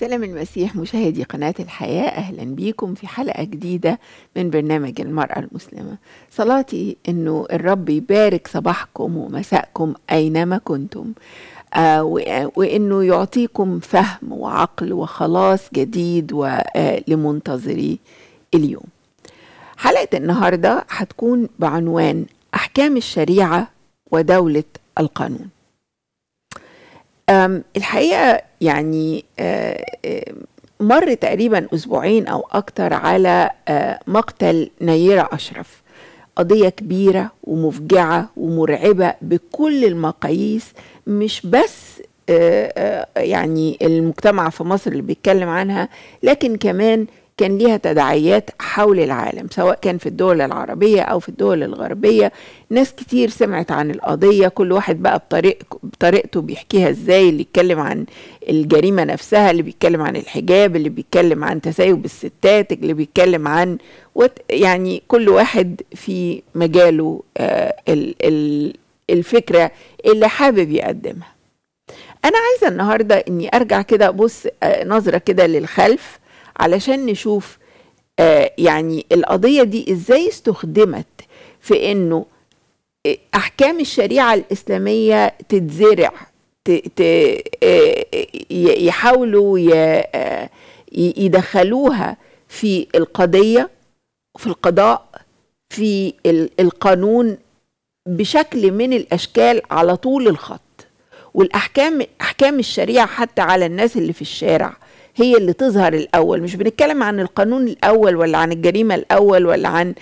سلام المسيح مشاهدي قناة الحياة أهلا بيكم في حلقة جديدة من برنامج المرأة المسلمة صلاتي أنه الرب يبارك صباحكم ومساءكم أينما كنتم آه، وأنه يعطيكم فهم وعقل وخلاص جديد آه، لمنتظري اليوم حلقة النهاردة هتكون بعنوان أحكام الشريعة ودولة القانون الحقيقه يعني آه، آه، مر تقريبا اسبوعين او اكتر على آه، مقتل نيره اشرف قضيه كبيره ومفجعه ومرعبه بكل المقاييس مش بس يعني المجتمع في مصر اللي بيتكلم عنها لكن كمان كان ليها تداعيات حول العالم سواء كان في الدول العربية أو في الدول الغربية ناس كتير سمعت عن القضية كل واحد بقى بطريق بطريقته بيحكيها إزاي اللي بيتكلم عن الجريمة نفسها اللي بيتكلم عن الحجاب اللي بيتكلم عن تسايب الستات اللي بيتكلم عن وت... يعني كل واحد في مجاله آه ال... الفكرة اللي حابب يقدمها أنا عايزة النهاردة إني أرجع كده أبص آه، نظرة كده للخلف علشان نشوف آه يعني القضية دي ازاي استخدمت في انه آه، احكام الشريعة الاسلامية تتزرع آه، يحاولوا آه، يدخلوها في القضية في القضاء في القانون بشكل من الاشكال على طول الخط والاحكام احكام الشريعه حتى على الناس اللي في الشارع هي اللي تظهر الأول مش بنتكلم عن القانون الأول ولا عن الجريمة الأول ولا عن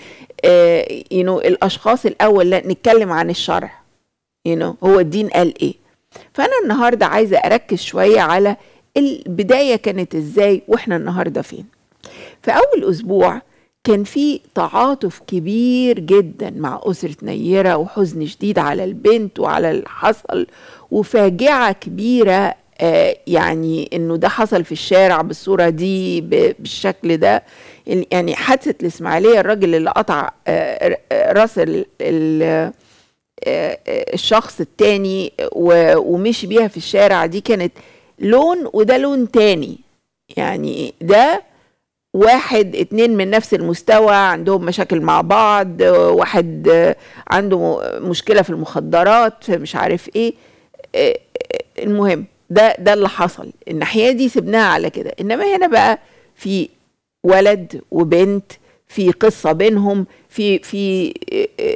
آه you الأشخاص الأول لا نتكلم عن الشرع يو نو هو الدين قال إيه فأنا النهاردة عايزة أركز شوية على البداية كانت إزاي وإحنا النهاردة فين في أول أسبوع كان في تعاطف كبير جدا مع أسرة نيرة وحزن شديد على البنت وعلى اللي حصل وفاجعة كبيرة آه، يعني انه ده حصل في الشارع بالصوره دي بالشكل ده يعني حادثه الاسماعيليه الراجل اللي قطع آه، راس آه، الشخص الثاني ومشي بيها في الشارع دي كانت لون وده لون تاني يعني ده واحد اتنين من نفس المستوى عندهم مشاكل مع بعض واحد عنده مشكلة في المخدرات مش عارف ايه المهم ده ده اللي حصل الناحيه دي سبناها على كده انما هنا بقى في ولد وبنت في قصه بينهم في في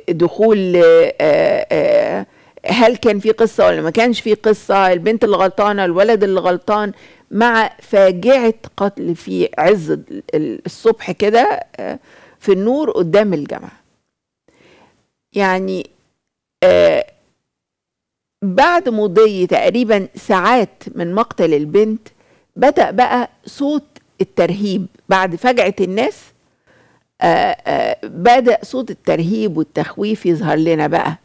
دخول آه، آه، هل كان في قصه ولا ما كانش في قصه البنت اللي غلطانه الولد اللي غلطان مع فاجعه قتل في عز الصبح كده آه، في النور قدام الجامعه يعني آه بعد مضي تقريبا ساعات من مقتل البنت بدأ بقى صوت الترهيب بعد فجعة الناس آآ آه، آآ آه، بدأ صوت الترهيب والتخويف يظهر لنا بقى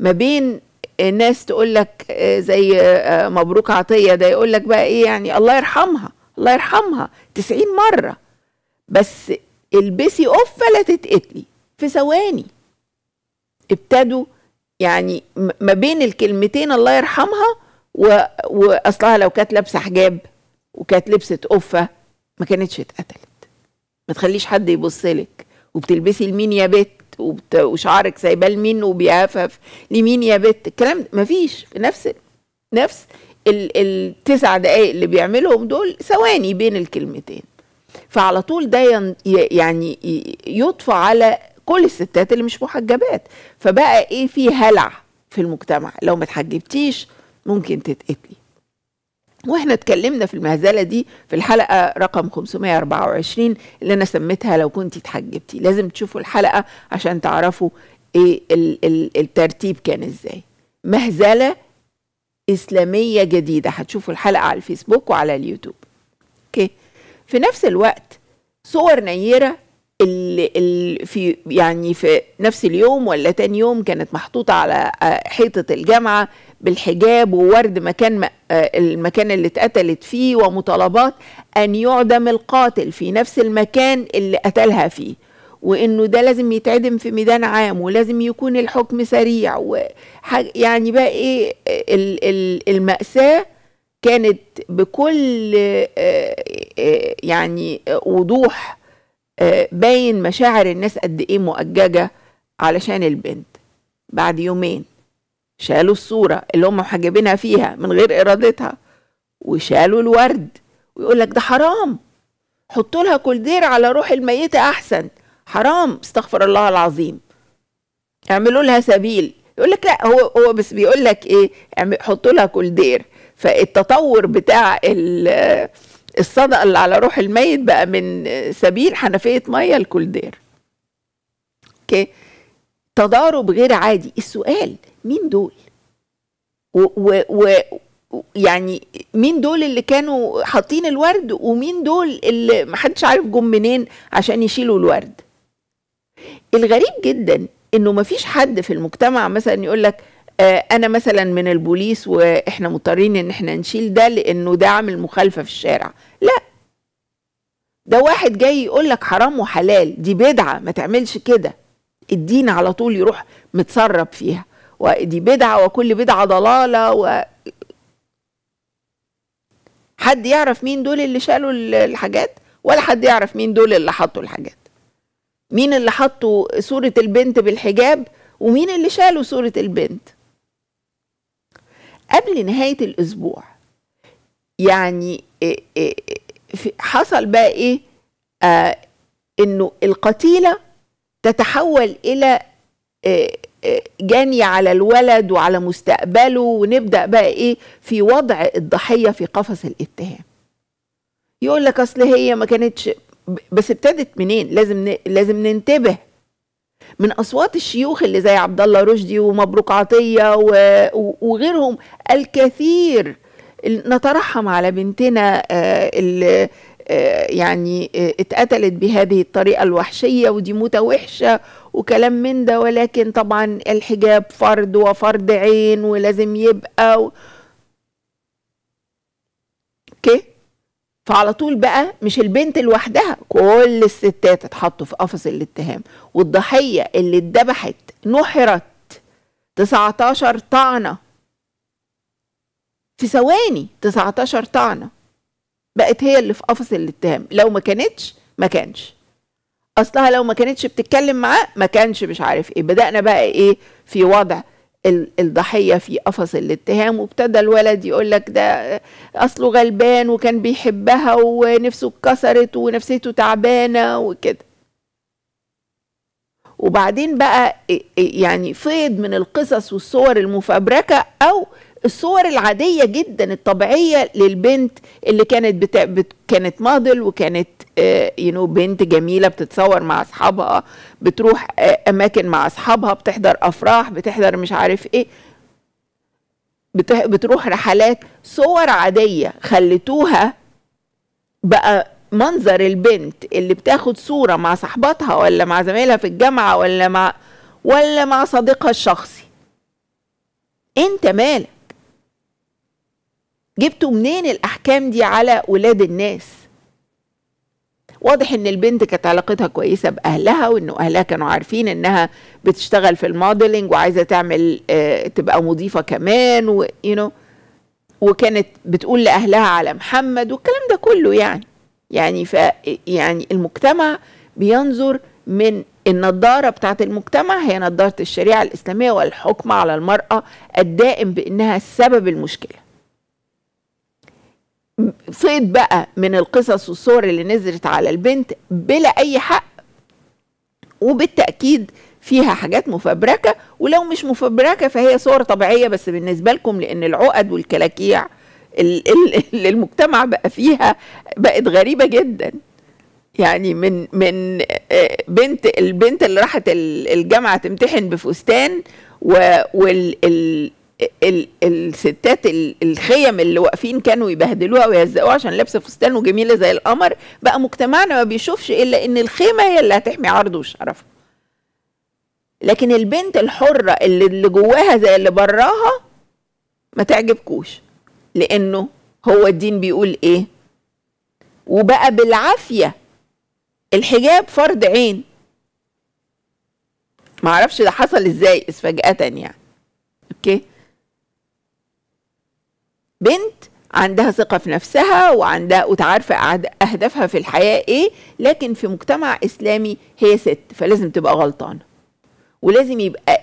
ما بين الناس تقول لك آه، زي مبروك عطية ده يقول لك بقى إيه يعني الله يرحمها الله يرحمها 90 مرة بس البسي قفة لا تتقتلي في ثواني ابتدوا يعني ما بين الكلمتين الله يرحمها و... واصلها لو كانت لابسه حجاب وكانت لبست قفه ما كانتش اتقتلت ما تخليش حد يبص لك وبتلبسي لمين يا بت وبت... وشعرك سايباه لمين وبيعفف لمين يا بت الكلام ما فيش في نفس نفس ال... التسع دقايق اللي بيعملهم دول ثواني بين الكلمتين فعلى طول ده ين... يعني يطفى على كل الستات اللي مش محجبات فبقى ايه في هلع في المجتمع لو ما اتحجبتيش ممكن تتقتلي واحنا اتكلمنا في المهزله دي في الحلقه رقم 524 اللي انا سميتها لو كنت اتحجبتي لازم تشوفوا الحلقه عشان تعرفوا ايه ال ال الترتيب كان ازاي مهزله اسلاميه جديده هتشوفوا الحلقه على الفيسبوك وعلى اليوتيوب اوكي في نفس الوقت صور نيره ال ال في يعني في نفس اليوم ولا تاني يوم كانت محطوطة على آه، حيطة الجامعة بالحجاب وورد مكان آه، المكان اللي اتقتلت فيه ومطالبات أن يعدم القاتل في نفس المكان اللي قتلها فيه وانه ده لازم يتعدم في ميدان عام ولازم يكون الحكم سريع وحاج يعني بقى ايه المأساة كانت بكل آه، يعني وضوح آه، باين مشاعر الناس قد ايه مؤججه علشان البنت بعد يومين شالوا الصوره اللي هم محجبينها فيها من غير ارادتها وشالوا الورد ويقول لك ده حرام حطوا لها كولدير على روح الميته احسن حرام استغفر الله العظيم اعملوا لها سبيل يقول لك لا هو هو بس بيقول لك ايه حطوا لها كولدير فالتطور بتاع ال الصدقه اللي على روح الميت بقى من سبيل حنفيه ميه دير اوكي تضارب غير عادي السؤال مين دول ويعني و... يعني مين دول اللي كانوا حاطين الورد ومين دول اللي محدش عارف جم منين عشان يشيلوا الورد الغريب جدا انه مفيش حد في المجتمع مثلا يقول لك آه، انا مثلا من البوليس واحنا مضطرين ان احنا نشيل ده لانه ده عامل مخالفه في الشارع لا ده واحد جاي يقول لك حرام وحلال دي بدعه ما تعملش كده الدين على طول يروح متسرب فيها ودي بدعه وكل بدعه ضلاله و حد يعرف مين دول اللي شالوا الحاجات ولا حد يعرف مين دول اللي حطوا الحاجات مين اللي حطوا صوره البنت بالحجاب ومين اللي شالوا صوره البنت قبل نهايه الاسبوع يعني حصل بقى ايه آه انه القتيله تتحول الى جاني على الولد وعلى مستقبله ونبدا بقى ايه في وضع الضحيه في قفص الاتهام يقول لك اصل هي ما كانتش بس ابتدت منين لازم لازم ننتبه من اصوات الشيوخ اللي زي عبد الله رشدي ومبروك عطيه وغيرهم الكثير نترحم على بنتنا آه، اللي آه، يعني آه، اتقتلت بهذه الطريقه الوحشيه ودي موته وحشه وكلام من ده ولكن طبعا الحجاب فرض وفرض عين ولازم يبقى اوكي و... okay. فعلى طول بقى مش البنت لوحدها كل الستات اتحطوا في قفص الاتهام والضحية اللي اتذبحت نحرت 19 طعنة في ثواني 19 طعنة بقت هي اللي في قفص الاتهام لو ما كانتش ما كانش اصلها لو ما كانتش بتتكلم معاه ما كانش مش عارف ايه بدأنا بقى ايه في وضع الضحية في قفص الاتهام وابتدى الولد يقول لك ده أصله غلبان وكان بيحبها ونفسه اتكسرت ونفسيته تعبانة وكده وبعدين بقى يعني فيض من القصص والصور المفبركة أو الصور العاديه جدا الطبيعيه للبنت اللي كانت بتا... بت... كانت موديل وكانت آه يو بنت جميله بتتصور مع اصحابها بتروح آه اماكن مع اصحابها بتحضر افراح بتحضر مش عارف ايه بت... بتروح رحلات صور عاديه خلتوها بقى منظر البنت اللي بتاخد صورة مع صاحباتها ولا مع زميلها في الجامعة ولا مع ولا مع صديقها الشخصي انت مالك جبتوا منين الاحكام دي على ولاد الناس واضح ان البنت كانت علاقتها كويسه باهلها وانه اهلها كانوا عارفين انها بتشتغل في الموديلنج وعايزه تعمل آه تبقى مضيفه كمان و you know وكانت بتقول لاهلها على محمد والكلام ده كله يعني يعني ف يعني المجتمع بينظر من النضاره بتاعت المجتمع هي نضاره الشريعه الاسلاميه والحكم على المراه الدائم بانها سبب المشكله صيد بقى من القصص والصور اللي نزلت على البنت بلا اي حق وبالتاكيد فيها حاجات مفبركه ولو مش مفبركه فهي صور طبيعيه بس بالنسبه لكم لان العقد والكلاكيع اللي المجتمع بقى فيها بقت غريبه جدا يعني من من آه، بنت البنت اللي راحت الجامعه تمتحن بفستان وال ال الستات الخيم اللي واقفين كانوا يبهدلوها ويهزقوها عشان لابسه فستان وجميله زي القمر بقى مجتمعنا ما بيشوفش الا ان الخيمه هي اللي هتحمي عرضه وشرفه لكن البنت الحره اللي اللي جواها زي اللي براها ما تعجبكوش لانه هو الدين بيقول ايه وبقى بالعافيه الحجاب فرض عين معرفش ده حصل ازاي بس فجاه يعني اوكي بنت عندها ثقة في نفسها وعندها وتعرف أهدافها في الحياة إيه لكن في مجتمع إسلامي هي ست فلازم تبقى غلطانة ولازم يبقى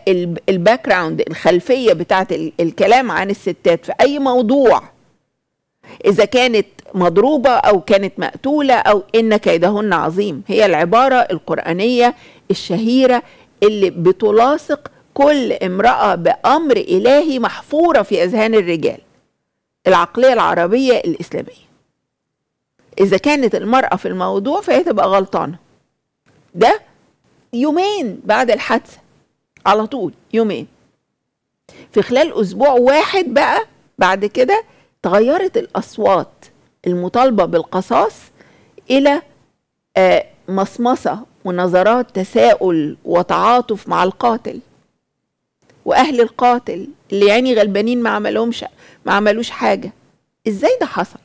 الباك جراوند الخلفية بتاعة الكلام عن الستات في أي موضوع إذا كانت مضروبة أو كانت مقتولة أو إن كيدهن عظيم هي العبارة القرآنية الشهيرة اللي بتلاصق كل امرأة بأمر إلهي محفورة في أذهان الرجال العقلية العربية الإسلامية إذا كانت المرأة في الموضوع فهي تبقى غلطانة ده يومين بعد الحادثة على طول يومين في خلال أسبوع واحد بقى بعد كده تغيرت الأصوات المطالبة بالقصاص إلى آه، مصمصة ونظرات تساؤل وتعاطف مع القاتل واهل القاتل اللي يعني غلبانين ما عملهمش ما عملوش حاجه ازاي ده حصل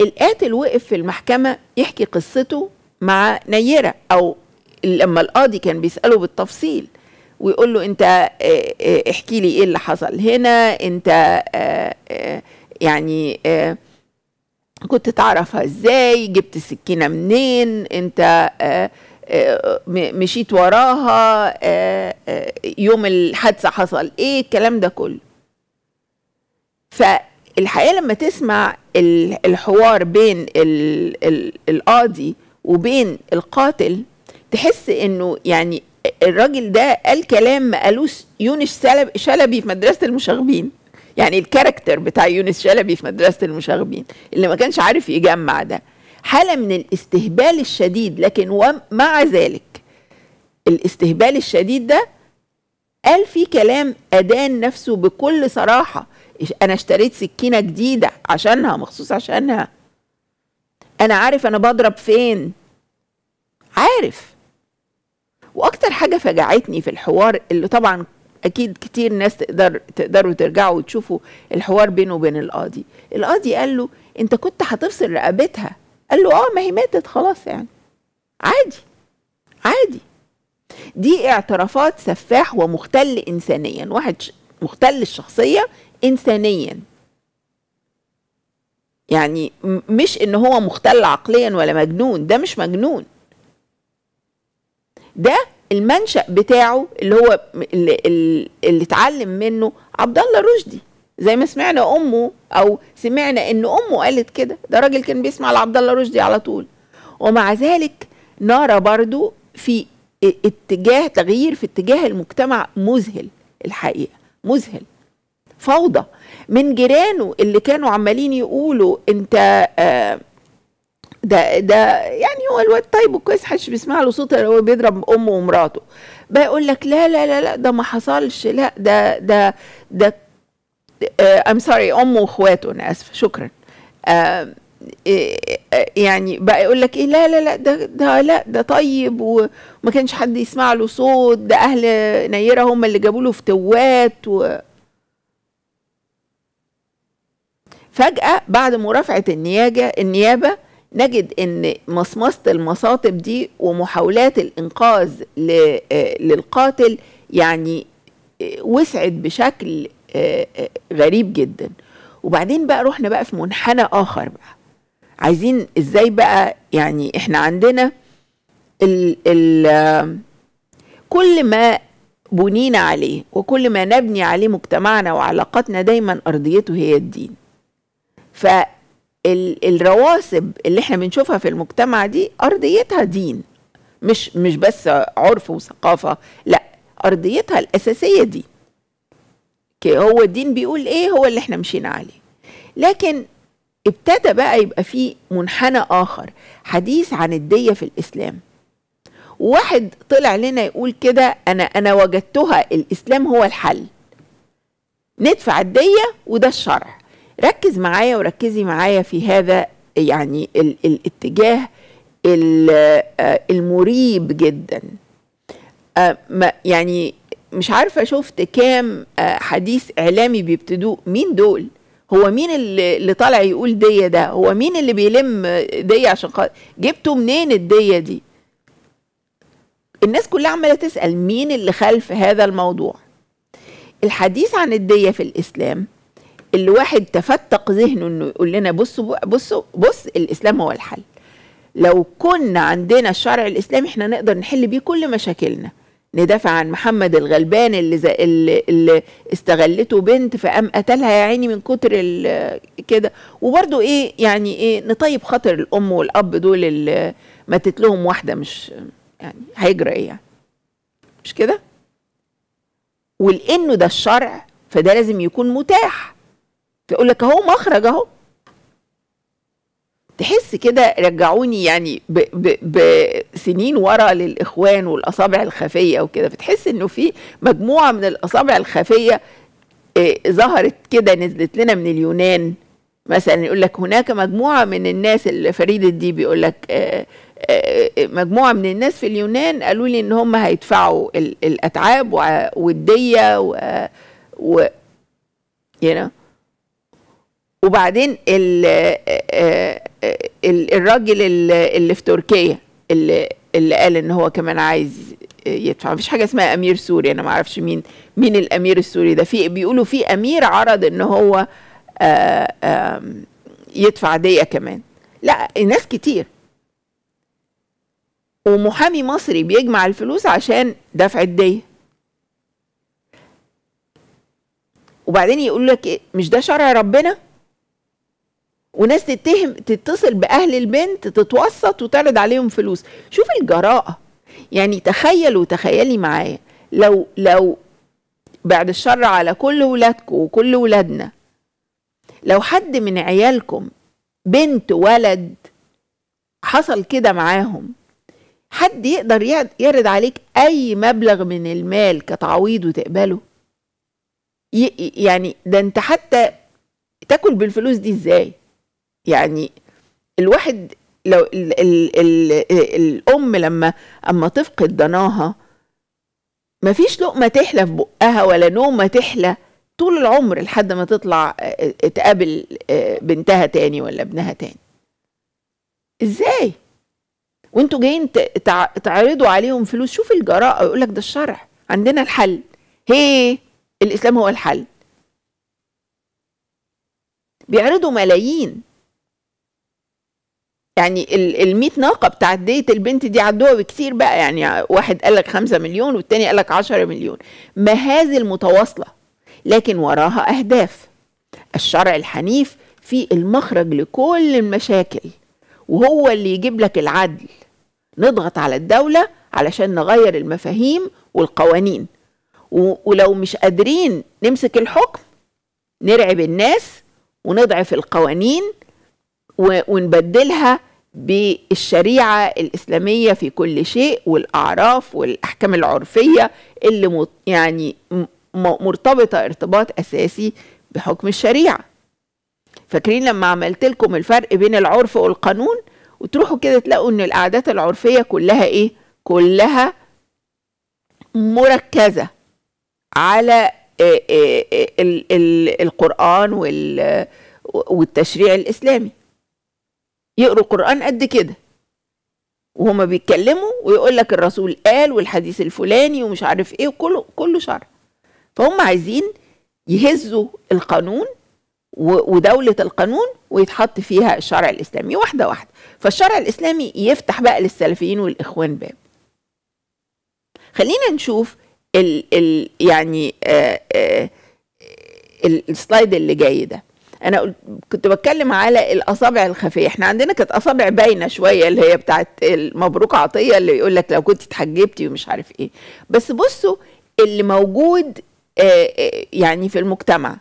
القاتل وقف في المحكمه يحكي قصته مع نيره او لما القاضي كان بيساله بالتفصيل ويقول له انت آه، آه، احكي لي ايه اللي حصل هنا انت آه، يعني كنت تعرفها ازاي جبت السكينه منين انت مشيت وراها آه، آه، يوم الحادثة حصل ايه الكلام ده كله فالحقيقة لما تسمع الحوار بين القاضي وبين القاتل تحس انه يعني الراجل ده قال كلام ما قالوش يونس شلبي في مدرسة المشاغبين يعني الكاركتر بتاع يونس شلبي في مدرسة المشاغبين اللي ما كانش عارف يجمع ده حالة من الاستهبال الشديد لكن ومع ذلك الاستهبال الشديد ده قال في كلام أدان نفسه بكل صراحة أنا اشتريت سكينة جديدة عشانها مخصوص عشانها أنا عارف أنا بضرب فين عارف واكتر حاجه فجعتني في الحوار اللي طبعا اكيد كتير ناس تقدر تقدروا ترجعوا وتشوفوا الحوار بينه وبين القاضي القاضي قال له انت كنت هتفصل رقبتها قال له اه ما هي ماتت خلاص يعني عادي عادي دي اعترافات سفاح ومختل انسانيا واحد مختل الشخصيه انسانيا يعني مش ان هو مختل عقليا ولا مجنون ده مش مجنون ده المنشأ بتاعه اللي هو اللي, اللي اتعلم منه عبد الله رشدي زي ما سمعنا امه او سمعنا ان امه قالت كده ده راجل كان بيسمع لعبد الله رشدي على طول ومع ذلك نرى برضو في اتجاه تغيير في اتجاه المجتمع مذهل الحقيقه مذهل فوضى من جيرانه اللي كانوا عمالين يقولوا انت آه، ده ده يعني هو الواد طيب وكويس محدش بيسمع له صوت هو بيضرب امه ومراته بقى يقول لك لا لا لا لا ده ما حصلش لا ده ده ده ام آه، سوري امه واخواته انا اسفه شكرا آه، آه، يعني بقى يقول لك ايه لا لا لا ده ده لا ده طيب وما كانش حد يسمع له صوت ده اهل نيره هم اللي جابوا له فتوات و فجأة بعد مرافعة النياجة النيابة نجد ان مصمصة المصاطب دي ومحاولات الانقاذ للقاتل يعني وسعت بشكل غريب جدا وبعدين بقى رحنا بقى في منحنى اخر بقى عايزين ازاي بقى يعني احنا عندنا ال ال كل ما بنينا عليه وكل ما نبني عليه مجتمعنا وعلاقاتنا دايما ارضيته هي الدين فالرواسب اللي احنا بنشوفها في المجتمع دي ارضيتها دين مش مش بس عرف وثقافه لا ارضيتها الاساسيه دين هو الدين بيقول ايه هو اللي احنا مشينا عليه لكن ابتدى بقى يبقى في منحنى اخر حديث عن الديه في الاسلام واحد طلع لنا يقول كده انا انا وجدتها الاسلام هو الحل ندفع الديه وده الشرع ركز معايا وركزي معايا في هذا يعني ال الاتجاه آه، المريب جدا آه، يعني مش عارفه شفت كام آه، حديث اعلامي بيبتدوه مين دول هو مين اللي, طالع يقول ديه ده هو مين اللي بيلم ديه عشان قا... جبتوا منين الديه دي الناس كلها عماله تسال مين اللي خلف هذا الموضوع الحديث عن الديه في الاسلام اللي واحد تفتق ذهنه انه يقول لنا بصوا بصوا بص الاسلام هو الحل لو كنا عندنا الشرع الاسلامي احنا نقدر نحل بيه كل مشاكلنا ندافع عن محمد الغلبان اللي, زي اللي, استغلته بنت فقام قتلها يا عيني من كتر كده وبرده ايه يعني ايه نطيب خاطر الام والاب دول اللي ماتت لهم واحده مش يعني هيجرى ايه يعني مش كده ولانه ده الشرع فده لازم يكون متاح تقول لك اهو مخرج اهو تحس كده رجعوني يعني بسنين ورا للاخوان والاصابع الخفيه وكده فتحس انه في مجموعه من الاصابع الخفيه آه، ظهرت كده نزلت لنا من اليونان مثلا يقول لك هناك مجموعه من الناس اللي فريد دي بيقول لك آه، آه، مجموعه من الناس في اليونان قالوا لي ان هم هيدفعوا الاتعاب والديه و, و... you know وبعدين الـ آه، آه، آه، الـ الراجل اللي في تركيا اللي, اللي قال ان هو كمان عايز يدفع مفيش حاجه اسمها امير سوري انا ما اعرفش مين مين الامير السوري ده في بيقولوا في امير عرض ان هو يدفع ديه كمان لا ناس كتير ومحامي مصري بيجمع الفلوس عشان دفع الديه وبعدين يقول لك إيه، مش ده شرع ربنا وناس تتهم تتصل باهل البنت تتوسط وتعرض عليهم فلوس شوف الجراءه يعني تخيلوا تخيلي معايا لو لو بعد الشر على كل ولادكم وكل ولادنا لو حد من عيالكم بنت ولد حصل كده معاهم حد يقدر يرد عليك اي مبلغ من المال كتعويض وتقبله يعني ده انت حتى تاكل بالفلوس دي ازاي يعني الواحد لو ال ال ال الام لما اما تفقد ضناها مفيش لقمه تحلى في بقها ولا نومه تحلى طول العمر لحد ما تطلع آه، تقابل آه، بنتها تاني ولا ابنها تاني ازاي وانتوا جايين تعرضوا عليهم فلوس شوف الجراءه يقول لك ده الشرع عندنا الحل هي الاسلام هو الحل بيعرضوا ملايين يعني ال 100 ناقه بتاعت ديت البنت دي عدوها بكتير بقى يعني واحد قال لك 5 مليون والتاني قال لك 10 مليون مهازل متواصله لكن وراها اهداف الشرع الحنيف في المخرج لكل المشاكل وهو اللي يجيب لك العدل نضغط على الدوله علشان نغير المفاهيم والقوانين ولو مش قادرين نمسك الحكم نرعب الناس ونضعف القوانين ونبدلها بالشريعة الإسلامية في كل شيء والأعراف والأحكام العرفية اللي يعني مرتبطة ارتباط أساسي بحكم الشريعة فاكرين لما عملت لكم الفرق بين العرف والقانون وتروحوا كده تلاقوا ان الاعداد العرفية كلها ايه كلها مركزة على القرآن والتشريع الإسلامي يقروا قرآن قد كده وهما بيتكلموا ويقول لك الرسول قال والحديث الفلاني ومش عارف ايه وكله كله شرع فهم عايزين يهزوا القانون ودولة القانون ويتحط فيها الشرع الإسلامي واحدة واحدة فالشرع الإسلامي يفتح بقى للسلفيين والإخوان باب خلينا نشوف ال ال يعني آآ آه، آآ آه، السلايد اللي جاي ده انا قلت كنت بتكلم على الاصابع الخفيه احنا عندنا كانت اصابع باينه شويه اللي هي بتاعت مبروك عطيه اللي يقول لك لو كنت اتحجبتي ومش عارف ايه بس بصوا اللي موجود آه، آه، يعني في المجتمع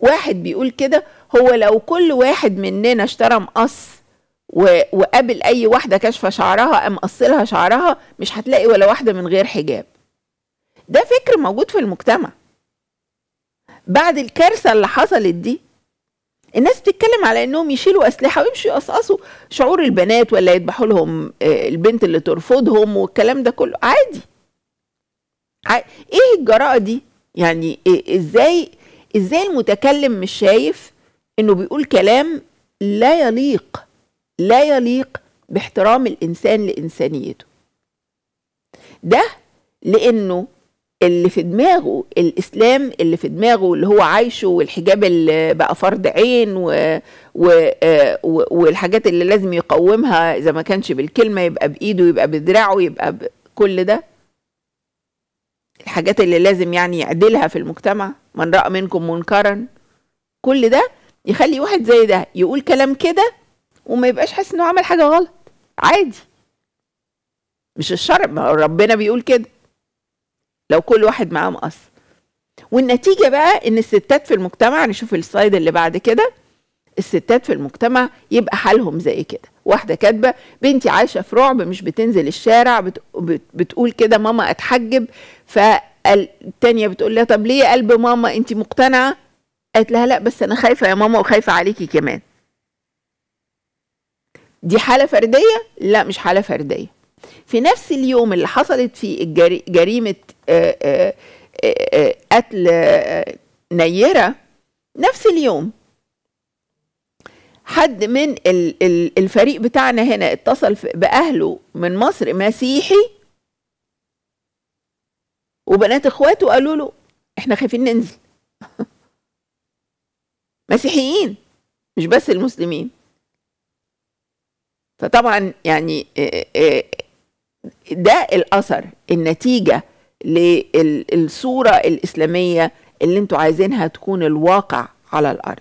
واحد بيقول كده هو لو كل واحد مننا اشترى مقص وقابل اي واحده كاشفه شعرها قام قصلها شعرها مش هتلاقي ولا واحده من غير حجاب ده فكر موجود في المجتمع بعد الكارثه اللي حصلت دي الناس بتتكلم على انهم يشيلوا اسلحه ويمشوا يقصقصوا شعور البنات ولا يذبحوا لهم آه، البنت اللي ترفضهم والكلام ده كله عادي, عادي. ايه الجراءه دي يعني آه، ازاي ازاي المتكلم مش شايف انه بيقول كلام لا يليق لا يليق باحترام الانسان لانسانيته ده لانه اللي في دماغه الاسلام اللي في دماغه اللي هو عايشه والحجاب اللي بقى فرض عين و... و... والحاجات اللي لازم يقومها اذا ما كانش بالكلمه يبقى بايده يبقى بدراعه يبقى بكل كل ده الحاجات اللي لازم يعني يعدلها في المجتمع من راى منكم منكرا كل ده يخلي واحد زي ده يقول كلام كده وما يبقاش حاسس انه عمل حاجه غلط عادي مش الشرع ربنا بيقول كده لو كل واحد معاه مقص والنتيجة بقى إن الستات في المجتمع نشوف السلايد اللي بعد كده الستات في المجتمع يبقى حالهم زي كده واحدة كاتبة بنتي عايشة في رعب مش بتنزل الشارع بت... بتقول كده ماما اتحجب فالتانية بتقول لها طب ليه قلب ماما انت مقتنعة قالت لها لا بس انا خايفة يا ماما وخايفة عليكي كمان دي حالة فردية لا مش حالة فردية في نفس اليوم اللي حصلت فيه الجري جريمة قتل نيرة نفس اليوم حد من الفريق بتاعنا هنا اتصل بأهله من مصر مسيحي وبنات اخواته قالوا له احنا خايفين ننزل مسيحيين مش بس المسلمين فطبعا يعني ده الاثر النتيجه للصوره الاسلاميه اللي انتوا عايزينها تكون الواقع على الارض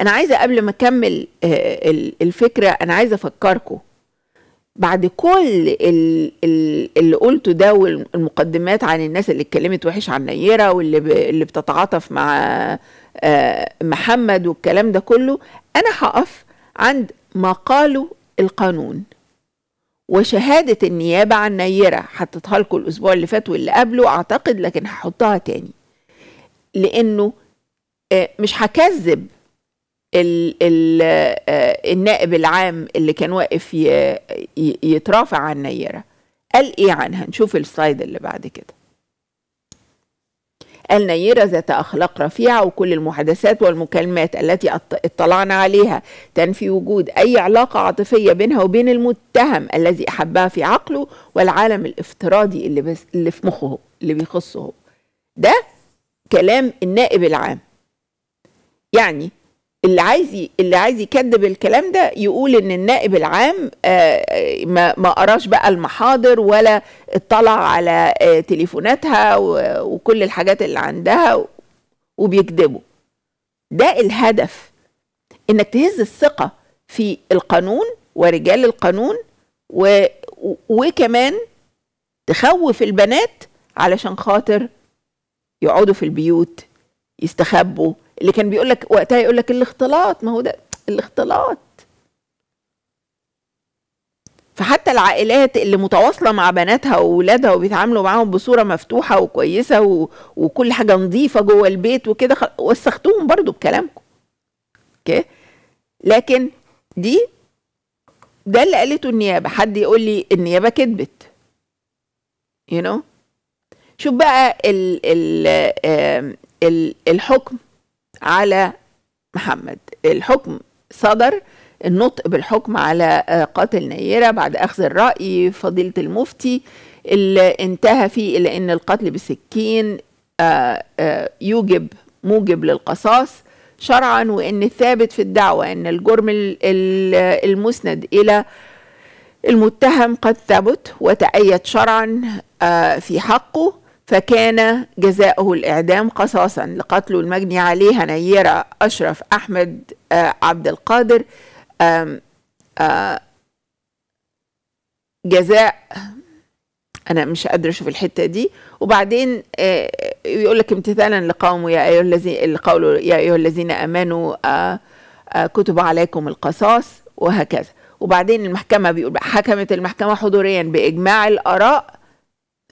انا عايزه قبل ما اكمل آه، الفكره انا عايزه افكركم بعد كل اللي قلته ده والمقدمات عن الناس اللي اتكلمت وحش عن نيره واللي اللي بتتعاطف مع آه، محمد والكلام ده كله انا هقف عند ما قاله القانون وشهادة النيابة عن نيرة حطيتها لكم الأسبوع اللي فات واللي قبله أعتقد لكن هحطها تاني لأنه آه، مش هكذب ال ال آه، النائب العام اللي كان واقف يترافع عن نيرة قال إيه عنها نشوف السلايد اللي بعد كده النيرة ذات أخلاق رفيعة وكل المحادثات والمكالمات التي اطلعنا عليها تنفي وجود أي علاقة عاطفية بينها وبين المتهم الذي أحبها في عقله والعالم الافتراضي اللي, بس اللي في مخه اللي بيخصه ده كلام النائب العام يعني اللي عايز اللي عايز يكذب الكلام ده يقول ان النائب العام آه، آه، ما ما قراش بقى المحاضر ولا اطلع على آه، تليفوناتها وكل الحاجات اللي عندها وبيكذبوا ده الهدف انك تهز الثقه في القانون ورجال القانون و وكمان تخوف البنات علشان خاطر يقعدوا في البيوت يستخبوا اللي كان بيقول لك وقتها يقول لك الاختلاط ما هو ده الاختلاط فحتى العائلات اللي متواصله مع بناتها واولادها وبيتعاملوا معاهم بصوره مفتوحه وكويسه وكل حاجه نظيفه جوه البيت وكده خل... وسختوهم برضو بكلامكم اوكي لكن دي ده اللي قالته النيابه حد يقول لي النيابه كذبت يو you know? شوف بقى ال ال الحكم على محمد الحكم صدر النطق بالحكم على آه، قاتل نيرة بعد أخذ الرأي فضيلة المفتي اللي انتهى فيه إلى أن القتل بالسكين آه، آه، يوجب موجب للقصاص شرعا وأن الثابت في الدعوة أن الجرم المسند إلى المتهم قد ثبت وتأيد شرعا في حقه فكان جزاؤه الإعدام قصاصا لقتله المجني عليه نيرة أشرف أحمد آه، عبد القادر آه، جزاء أنا مش قادرة أشوف الحتة دي وبعدين آه، يقول لك امتثالا لقومه يا أيها الذين لقوله يا أيها الذين آمنوا كتب عليكم القصاص وهكذا وبعدين المحكمة بيقول حكمت المحكمة حضوريا بإجماع الآراء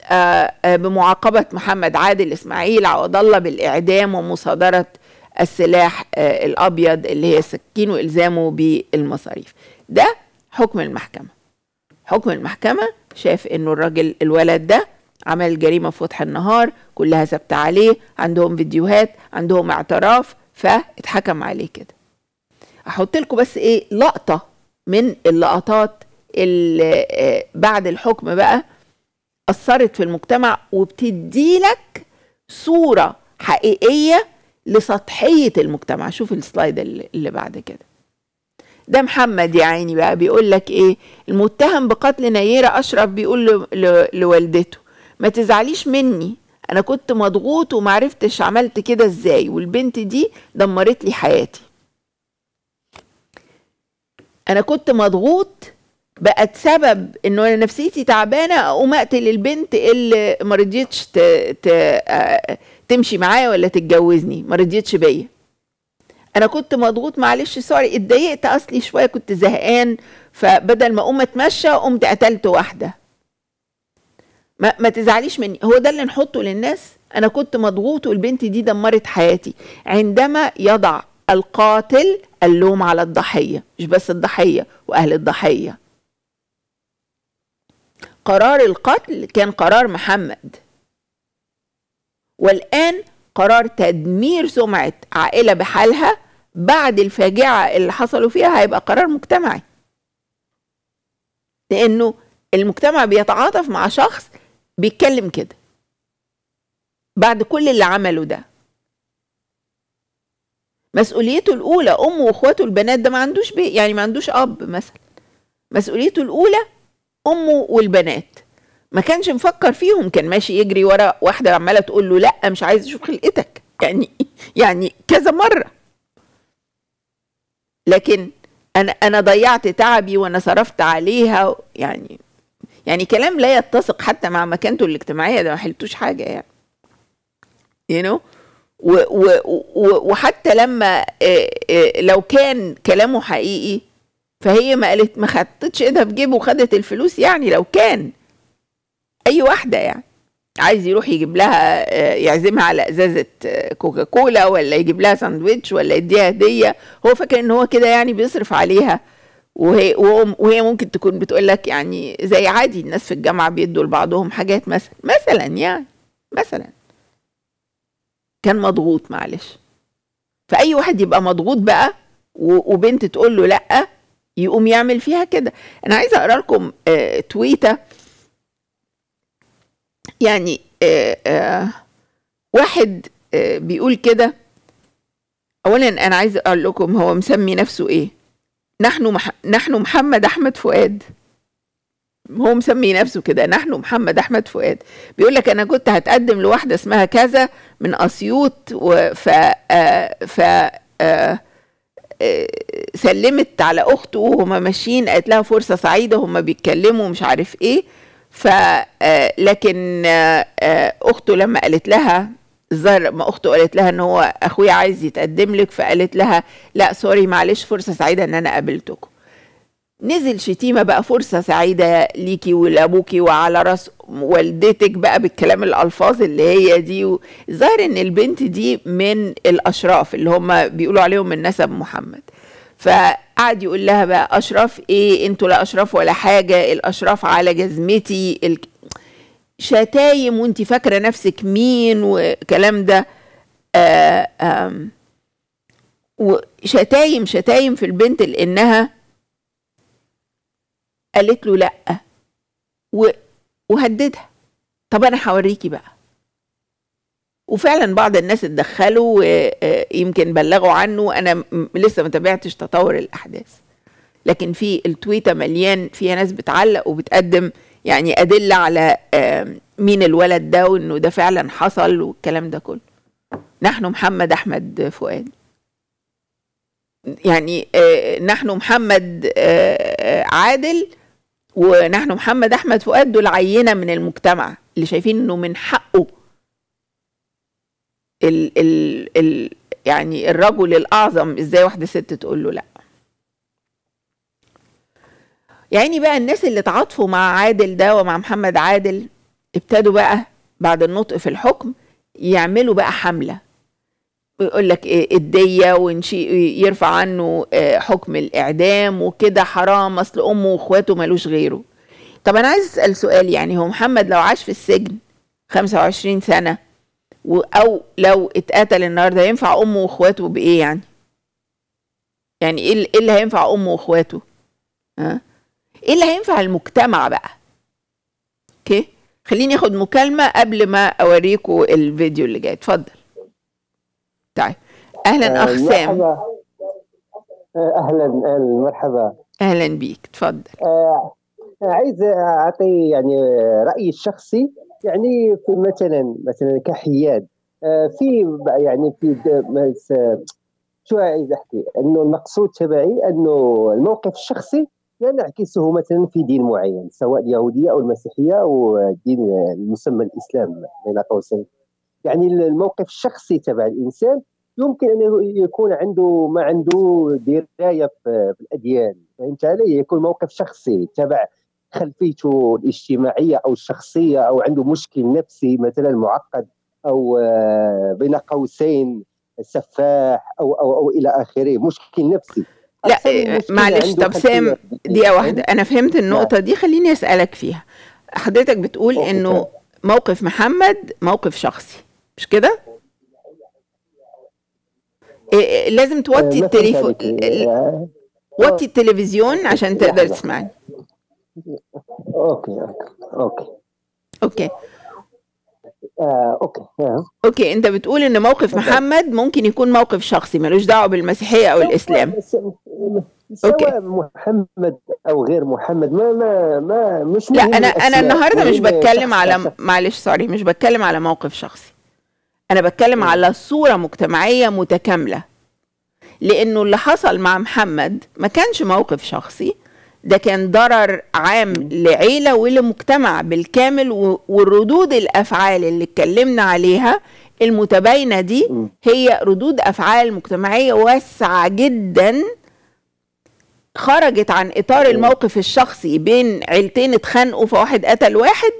آه، آه، بمعاقبه محمد عادل اسماعيل عوض الله بالاعدام ومصادره السلاح آه، الابيض اللي هي سكين والزامه بالمصاريف ده حكم المحكمه حكم المحكمه شاف انه الراجل الولد ده عمل جريمه في وضح النهار كلها ثابته عليه عندهم فيديوهات عندهم اعتراف فاتحكم عليه كده احط لكم بس ايه لقطه من اللقطات اللي بعد الحكم بقى أثرت في المجتمع وبتديلك صورة حقيقية لسطحية المجتمع شوف السلايد اللي بعد كده ده محمد يا عيني بقى بيقول لك ايه المتهم بقتل نيرة أشرف بيقول لوالدته ما تزعليش مني انا كنت مضغوط ومعرفتش عملت كده ازاي والبنت دي دمرت لي حياتي انا كنت مضغوط بقت سبب انه انا نفسيتي تعبانه اقوم اقتل البنت اللي ما رضيتش آه، تمشي معايا ولا تتجوزني ما رضيتش بيا انا كنت مضغوط معلش سوري اتضايقت اصلي شويه كنت زهقان فبدل ما اقوم اتمشى قمت قتلت واحده ما, ما تزعليش مني هو ده اللي نحطه للناس انا كنت مضغوط والبنت دي دمرت حياتي عندما يضع القاتل اللوم على الضحيه مش بس الضحيه واهل الضحيه قرار القتل كان قرار محمد والآن قرار تدمير سمعة عائلة بحالها بعد الفاجعة اللي حصلوا فيها هيبقى قرار مجتمعي لأنه المجتمع بيتعاطف مع شخص بيتكلم كده بعد كل اللي عمله ده مسؤوليته الأولى أمه وإخواته البنات ده ما عندوش بي يعني ما عندوش أب مثلا مسؤوليته الأولى امه والبنات ما كانش مفكر فيهم كان ماشي يجري ورا واحده عماله تقول له لا مش عايز اشوف خلقتك يعني يعني كذا مره لكن انا انا ضيعت تعبي وانا صرفت عليها يعني يعني كلام لا يتسق حتى مع مكانته الاجتماعيه ده ما حلتوش حاجه يعني you know و و وحتى لما لو كان كلامه حقيقي فهي ما قالت ما حطتش ايدها في جيبه وخدت الفلوس يعني لو كان اي واحده يعني عايز يروح يجيب لها آه، يعزمها على ازازه آه، كوكاكولا ولا يجيب لها ساندويتش ولا يديها هديه هو فاكر ان هو كده يعني بيصرف عليها وهي وهي ممكن تكون بتقول لك يعني زي عادي الناس في الجامعه بيدوا لبعضهم حاجات مثلا مثلا يعني مثلا كان مضغوط معلش فاي واحد يبقى مضغوط بقى وبنت تقول له لا يقوم يعمل فيها كده انا عايزه اقرا لكم آه تويته يعني آه آه واحد آه بيقول كده اولا انا عايزه اقول لكم هو مسمي نفسه ايه نحن مح... نحن محمد احمد فؤاد هو مسمي نفسه كده نحن محمد احمد فؤاد بيقول لك انا كنت هتقدم لواحده اسمها كذا من اسيوط ف آه ف آه سلمت على اخته وهما ماشيين قالت لها فرصه سعيده هما بيتكلموا مش عارف ايه ف آه، لكن آه، اخته لما قالت لها الظاهر ما اخته قالت لها ان هو اخويا عايز يتقدم لك فقالت لها لا سوري معلش فرصه سعيده ان انا قابلتكم نزل شتيمة بقى فرصة سعيدة ليكي ولأبوكي وعلى راس والدتك بقى بالكلام الألفاظ اللي هي دي الظاهر إن البنت دي من الأشراف اللي هم بيقولوا عليهم من نسب محمد فقعد يقول لها بقى أشراف إيه أنتوا لا أشراف ولا حاجة الأشراف على جزمتي ال... شتايم وانت فاكرة نفسك مين وكلام ده آآ آه، آآ وشتايم شتايم في البنت لأنها قالت له لا و... وهددها طب انا هوريكي بقى وفعلا بعض الناس اتدخلوا آه، يمكن بلغوا عنه انا لسه ما تابعتش تطور الاحداث لكن في التويته مليان فيها ناس بتعلق وبتقدم يعني ادله على مين الولد ده وانه ده فعلا حصل والكلام ده كله نحن محمد احمد فؤاد يعني آه، نحن محمد آه، عادل ونحن محمد احمد فؤاد دول عينه من المجتمع اللي شايفين انه من حقه ال ال ال يعني الرجل الاعظم ازاي واحده ست تقول له لا يعني بقى الناس اللي تعاطفوا مع عادل ده ومع محمد عادل ابتدوا بقى بعد النطق في الحكم يعملوا بقى حمله ويقول لك إيه، الدية ويرفع عنه آه، حكم الإعدام وكده حرام أصل أمه وإخواته ملوش غيره طب أنا عايز أسأل سؤال يعني هو محمد لو عاش في السجن 25 سنة أو لو اتقتل النهاردة ينفع أمه وإخواته بإيه يعني؟ يعني إيه, إيه اللي هينفع أمه وإخواته؟ ها؟ إيه اللي هينفع المجتمع بقى؟ أوكي؟ خليني آخد مكالمة قبل ما أوريكم الفيديو اللي جاي اتفضل طيب اهلا آه، اخ سام آه، اهلا اهلا مرحبا اهلا بيك تفضل آه، عايز اعطي يعني رايي الشخصي يعني في مثلا مثلا كحياد في يعني في شو عايز احكي انه المقصود تبعي انه الموقف الشخصي لا نعكسه مثلا في دين معين سواء اليهوديه او المسيحيه او دين المسمى الاسلام بين قوسين يعني الموقف الشخصي تبع الانسان يمكن ان يكون عنده ما عنده درايه في الاديان فهمت علي يكون موقف شخصي تبع خلفيته الاجتماعيه او الشخصيه او عنده مشكل نفسي مثلا معقد او آه، بين قوسين سفاح او او او الى اخره مشكل نفسي لا آه، معلش طب سام دقيقه واحده انا فهمت نعم. النقطه دي خليني اسالك فيها حضرتك بتقول انه موقف محمد موقف شخصي مش كده إيه، إيه، لازم توطي آه، التليفون آه. وطي التلفزيون آه. عشان تقدر تسمعني اوكي اوكي اوكي اوكي اوكي انت بتقول ان موقف محمد ممكن يكون موقف شخصي ملوش دعوه بالمسيحيه او الاسلام سواء محمد او غير محمد ما ما, ما مش لا انا انا النهارده مش بتكلم على معلش سوري مش بتكلم على موقف شخصي انا بتكلم على صوره مجتمعيه متكامله لانه اللي حصل مع محمد ما كانش موقف شخصي ده كان ضرر عام لعيله ولمجتمع بالكامل والردود الافعال اللي اتكلمنا عليها المتباينه دي هي ردود افعال مجتمعيه واسعه جدا خرجت عن اطار الموقف الشخصي بين عيلتين اتخانقوا فواحد قتل واحد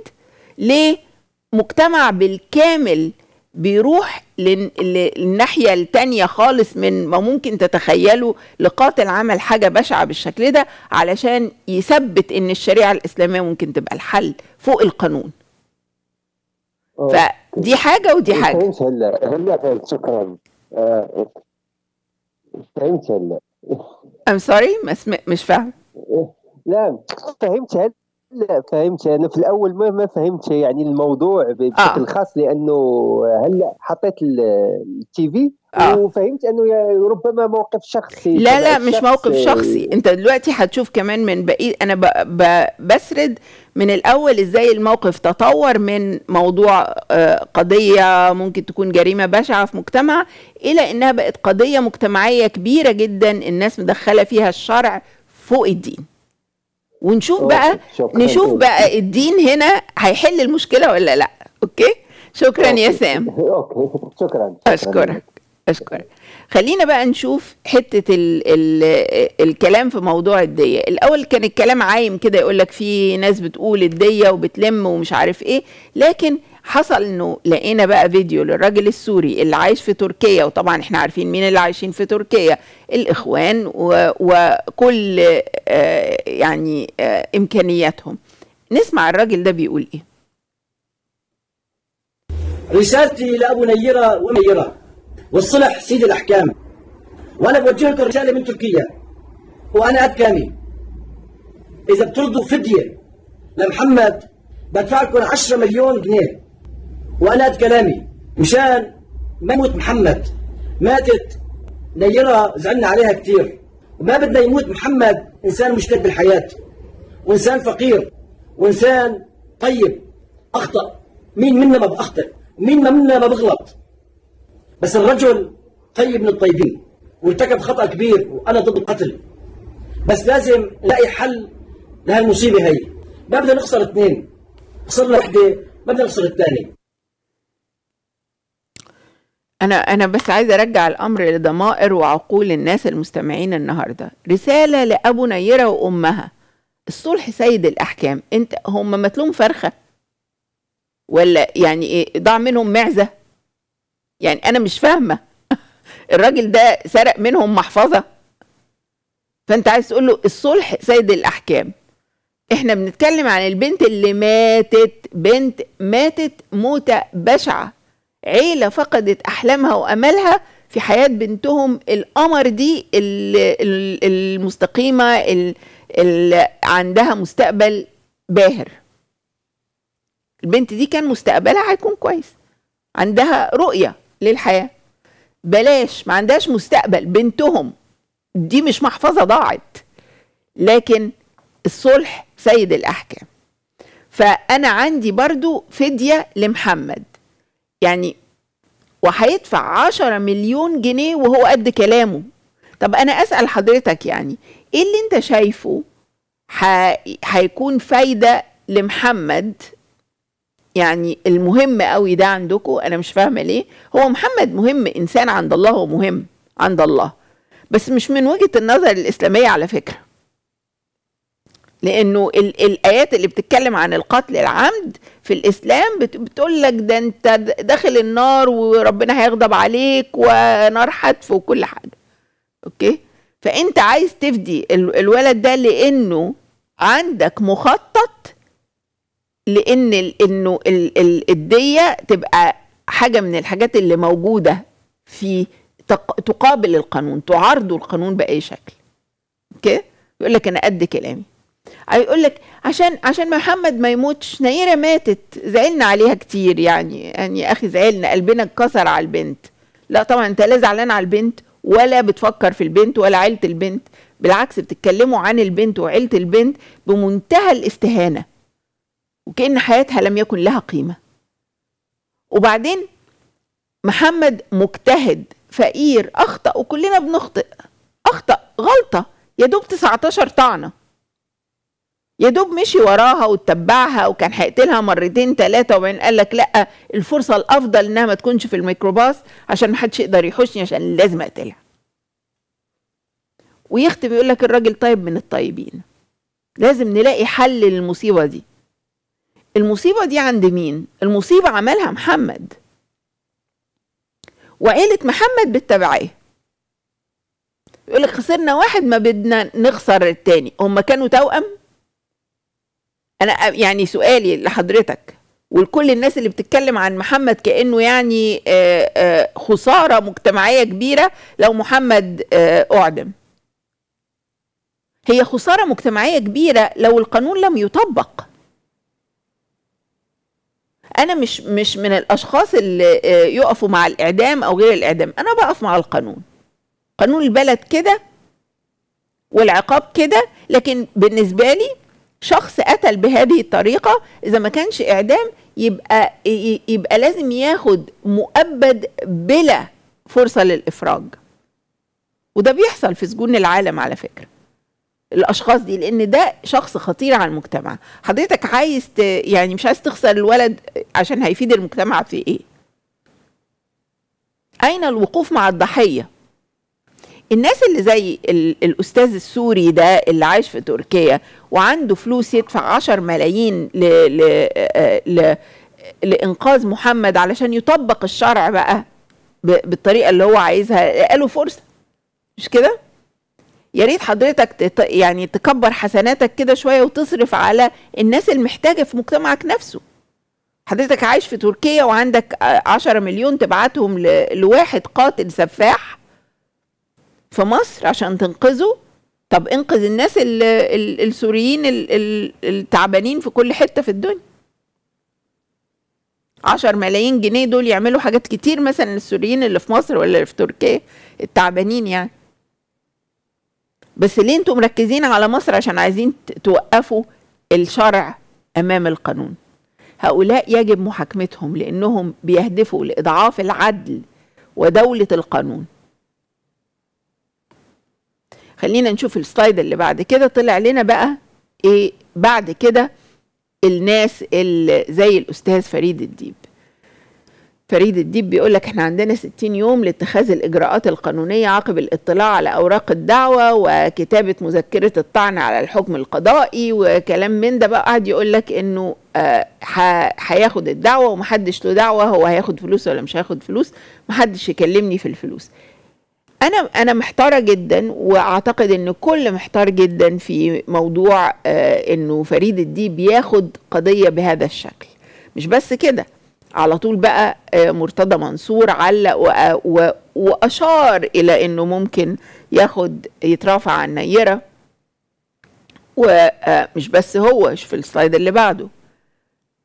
لمجتمع بالكامل بيروح للناحية التانية خالص من ما ممكن تتخيله لقاتل عمل حاجة بشعة بالشكل ده علشان يثبت ان الشريعة الإسلامية ممكن تبقى الحل فوق القانون آه، فدي حاجة ودي حاجة هلا هلا شكرا آه، هلا ام سوري مش فاهم لا فهمت هلا لا فهمت انا في الاول ما ما فهمت يعني الموضوع آه. بشكل آه. خاص لانه هلا حطيت التي في آه. وفهمت انه ربما موقف شخصي لا لا مش موقف شخصي انت دلوقتي هتشوف كمان من بقية انا ب... ب... بسرد من الاول ازاي الموقف تطور من موضوع آه، قضيه ممكن تكون جريمه بشعه في مجتمع الى انها بقت قضيه مجتمعيه كبيره جدا الناس مدخله فيها الشرع فوق الدين ونشوف بقى نشوف بقى الدين هنا هيحل المشكله ولا لا اوكي شكرا أوكي. يا سام اوكي شكرا, شكرا. اشكرك اشكرك خلينا بقى نشوف حته الـ الـ الكلام في موضوع الديه الاول كان الكلام عايم كده يقول لك في ناس بتقول الديه وبتلم ومش عارف ايه لكن حصل انه لقينا بقى فيديو للراجل السوري اللي عايش في تركيا وطبعا احنا عارفين مين اللي عايشين في تركيا الاخوان وكل آه يعني آه امكانياتهم نسمع الراجل ده بيقول ايه رسالتي الى ابو نيره وميره والصلح سيد الاحكام وانا بوجه لكم رساله من تركيا وانا ابكامي اذا بترضوا فديه لمحمد بدفع لكم 10 مليون جنيه وأنا هذا كلامي مشان ما يموت محمد ماتت نيرة زعلنا عليها كتير وما بدنا يموت محمد إنسان مشتت بالحياة وإنسان فقير وإنسان طيب أخطأ مين منا ما بأخطئ مين ما منا ما بغلط بس الرجل طيب من الطيبين وارتكب خطأ كبير وأنا ضد القتل بس لازم نلاقي حل لهالمصيبة هي ما بدنا نخسر اثنين خسرنا وحدة ما بدنا نخسر الثانية أنا أنا بس عايزة أرجع الأمر لضمائر وعقول الناس المستمعين النهاردة رسالة لأبو نيرة وأمها الصلح سيد الأحكام أنت هم متلوم فرخة ولا يعني إيه ضاع منهم معزة يعني أنا مش فاهمة الراجل ده سرق منهم محفظة فأنت عايز تقول له الصلح سيد الأحكام احنا بنتكلم عن البنت اللي ماتت بنت ماتت موتة بشعة عيلة فقدت أحلامها وأملها في حياة بنتهم القمر دي المستقيمة اللي عندها مستقبل باهر البنت دي كان مستقبلها هيكون كويس عندها رؤية للحياة بلاش ما عندهاش مستقبل بنتهم دي مش محفظة ضاعت لكن الصلح سيد الأحكام فأنا عندي برضو فدية لمحمد يعني وهيدفع 10 مليون جنيه وهو قد كلامه طب انا اسال حضرتك يعني ايه اللي انت شايفه هيكون فايده لمحمد يعني المهم قوي ده عندكم انا مش فاهمه ليه هو محمد مهم انسان عند الله ومهم عند الله بس مش من وجهه النظر الاسلاميه على فكره لانه الايات اللي بتتكلم عن القتل العمد في الاسلام بتقول لك ده انت داخل النار وربنا هيغضب عليك ونار حتف وكل حاجه اوكي فانت عايز تفدي الولد ده لانه عندك مخطط لان انه الديه تبقى حاجه من الحاجات اللي موجوده في تقابل القانون تعارضه القانون باي شكل اوكي يقول لك انا قد كلامي هيقول لك عشان عشان محمد ما يموتش نيره ماتت زعلنا عليها كتير يعني يعني يا اخي زعلنا قلبنا اتكسر على البنت لا طبعا انت لا زعلان على البنت ولا بتفكر في البنت ولا عيله البنت بالعكس بتتكلموا عن البنت وعيله البنت بمنتهى الاستهانه وكان حياتها لم يكن لها قيمه وبعدين محمد مجتهد فقير اخطا وكلنا بنخطئ اخطا غلطه يا دوب 19 طعنه يا دوب مشي وراها وتبعها وكان هيقتلها مرتين ثلاثه وبعدين قال لك لا الفرصه الافضل انها ما تكونش في الميكروباص عشان ما حدش يقدر يحوشني عشان لازم اقتلها ويختم يقول لك الراجل طيب من الطيبين لازم نلاقي حل للمصيبه دي المصيبه دي عند مين المصيبه عملها محمد وعيله محمد بالتبعيه يقول لك خسرنا واحد ما بدنا نخسر التاني هم كانوا توأم انا يعني سؤالي لحضرتك ولكل الناس اللي بتتكلم عن محمد كانه يعني خساره مجتمعيه كبيره لو محمد اعدم هي خساره مجتمعيه كبيره لو القانون لم يطبق انا مش مش من الاشخاص اللي يقفوا مع الاعدام او غير الاعدام انا بقف مع القانون قانون البلد كده والعقاب كده لكن بالنسبه لي شخص قتل بهذه الطريقة إذا ما كانش إعدام يبقى يبقى لازم ياخد مؤبد بلا فرصة للإفراج وده بيحصل في سجون العالم على فكرة الاشخاص دي لان ده شخص خطير على المجتمع حضرتك عايز ت... يعني مش عايز تخسر الولد عشان هيفيد المجتمع في ايه اين الوقوف مع الضحيه الناس اللي زي الاستاذ السوري ده اللي عايش في تركيا وعنده فلوس يدفع 10 ملايين ل ل آه، ل لانقاذ محمد علشان يطبق الشرع بقى بالطريقه اللي هو عايزها قالوا فرصه مش كده يا ريت حضرتك يعني تكبر حسناتك كده شويه وتصرف على الناس المحتاجه في مجتمعك نفسه حضرتك عايش في تركيا وعندك 10 آه، مليون تبعتهم لواحد قاتل سفاح في مصر عشان تنقذه طب انقذ الناس السوريين التعبانين في كل حته في الدنيا 10 ملايين جنيه دول يعملوا حاجات كتير مثلا للسوريين اللي في مصر ولا اللي في تركيا التعبانين يعني بس ليه انتوا مركزين على مصر عشان عايزين توقفوا الشرع امام القانون هؤلاء يجب محاكمتهم لانهم بيهدفوا لاضعاف العدل ودوله القانون خلينا نشوف السلايد اللي بعد كده طلع لنا بقى ايه بعد كده الناس اللي زي الاستاذ فريد الديب فريد الديب بيقول لك احنا عندنا 60 يوم لاتخاذ الاجراءات القانونيه عقب الاطلاع على اوراق الدعوه وكتابه مذكره الطعن على الحكم القضائي وكلام من ده بقى قاعد يقول لك انه آه، هياخد آه الدعوه ومحدش له دعوه هو هياخد فلوس ولا مش هياخد فلوس محدش يكلمني في الفلوس انا انا محتاره جدا واعتقد ان الكل محتار جدا في موضوع آه انه فريد الديب ياخد قضيه بهذا الشكل مش بس كده على طول بقى آه مرتضى منصور علق آه، واشار الى انه ممكن ياخد يترافع عن نيره ومش آه، بس هو في السلايد اللي بعده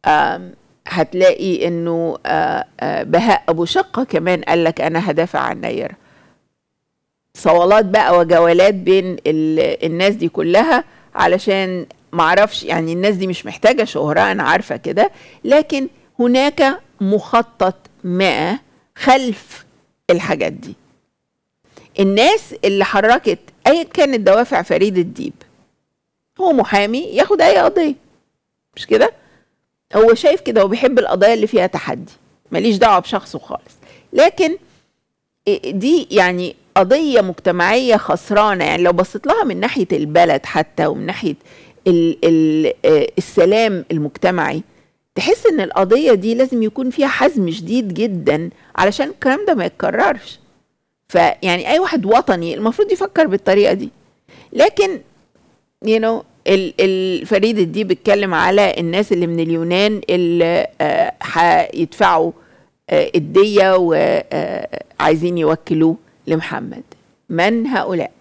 آه هتلاقي انه آه، بهاء ابو شقه كمان قال لك انا هدافع عن نيره صوالات بقى وجولات بين الناس دي كلها علشان معرفش يعني الناس دي مش محتاجة شهرة أنا عارفة كده لكن هناك مخطط ما خلف الحاجات دي الناس اللي حركت أي كانت دوافع فريد الديب هو محامي ياخد أي قضية مش كده هو شايف كده وبيحب القضايا اللي فيها تحدي ماليش دعوة بشخصه خالص لكن دي يعني قضيه مجتمعيه خسرانه يعني لو بصيت لها من ناحيه البلد حتى ومن ناحيه الـ الـ آه، السلام المجتمعي تحس ان القضيه دي لازم يكون فيها حزم شديد جدا علشان الكلام ده ما يتكررش فيعني اي واحد وطني المفروض يفكر بالطريقه دي لكن يو you know الفريد دي بتكلم على الناس اللي من اليونان اللي آه، هيدفعوا آه، الدية وعايزين يوكلوه لمحمد من هؤلاء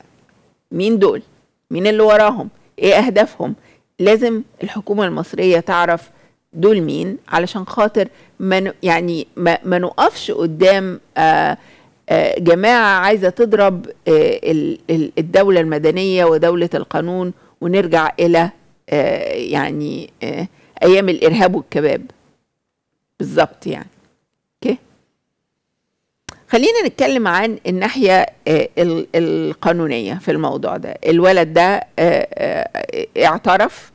مين دول مين اللي وراهم ايه اهدافهم لازم الحكومه المصريه تعرف دول مين علشان خاطر ما يعني ما, ما نقفش قدام آآ آه، آآ آه، جماعه عايزه تضرب آه، الدوله المدنيه ودوله القانون ونرجع الى يعني ايام الارهاب والكباب بالظبط يعني خلينا نتكلم عن الناحية آه، القانونية في الموضوع ده الولد ده آه، آه، اعترف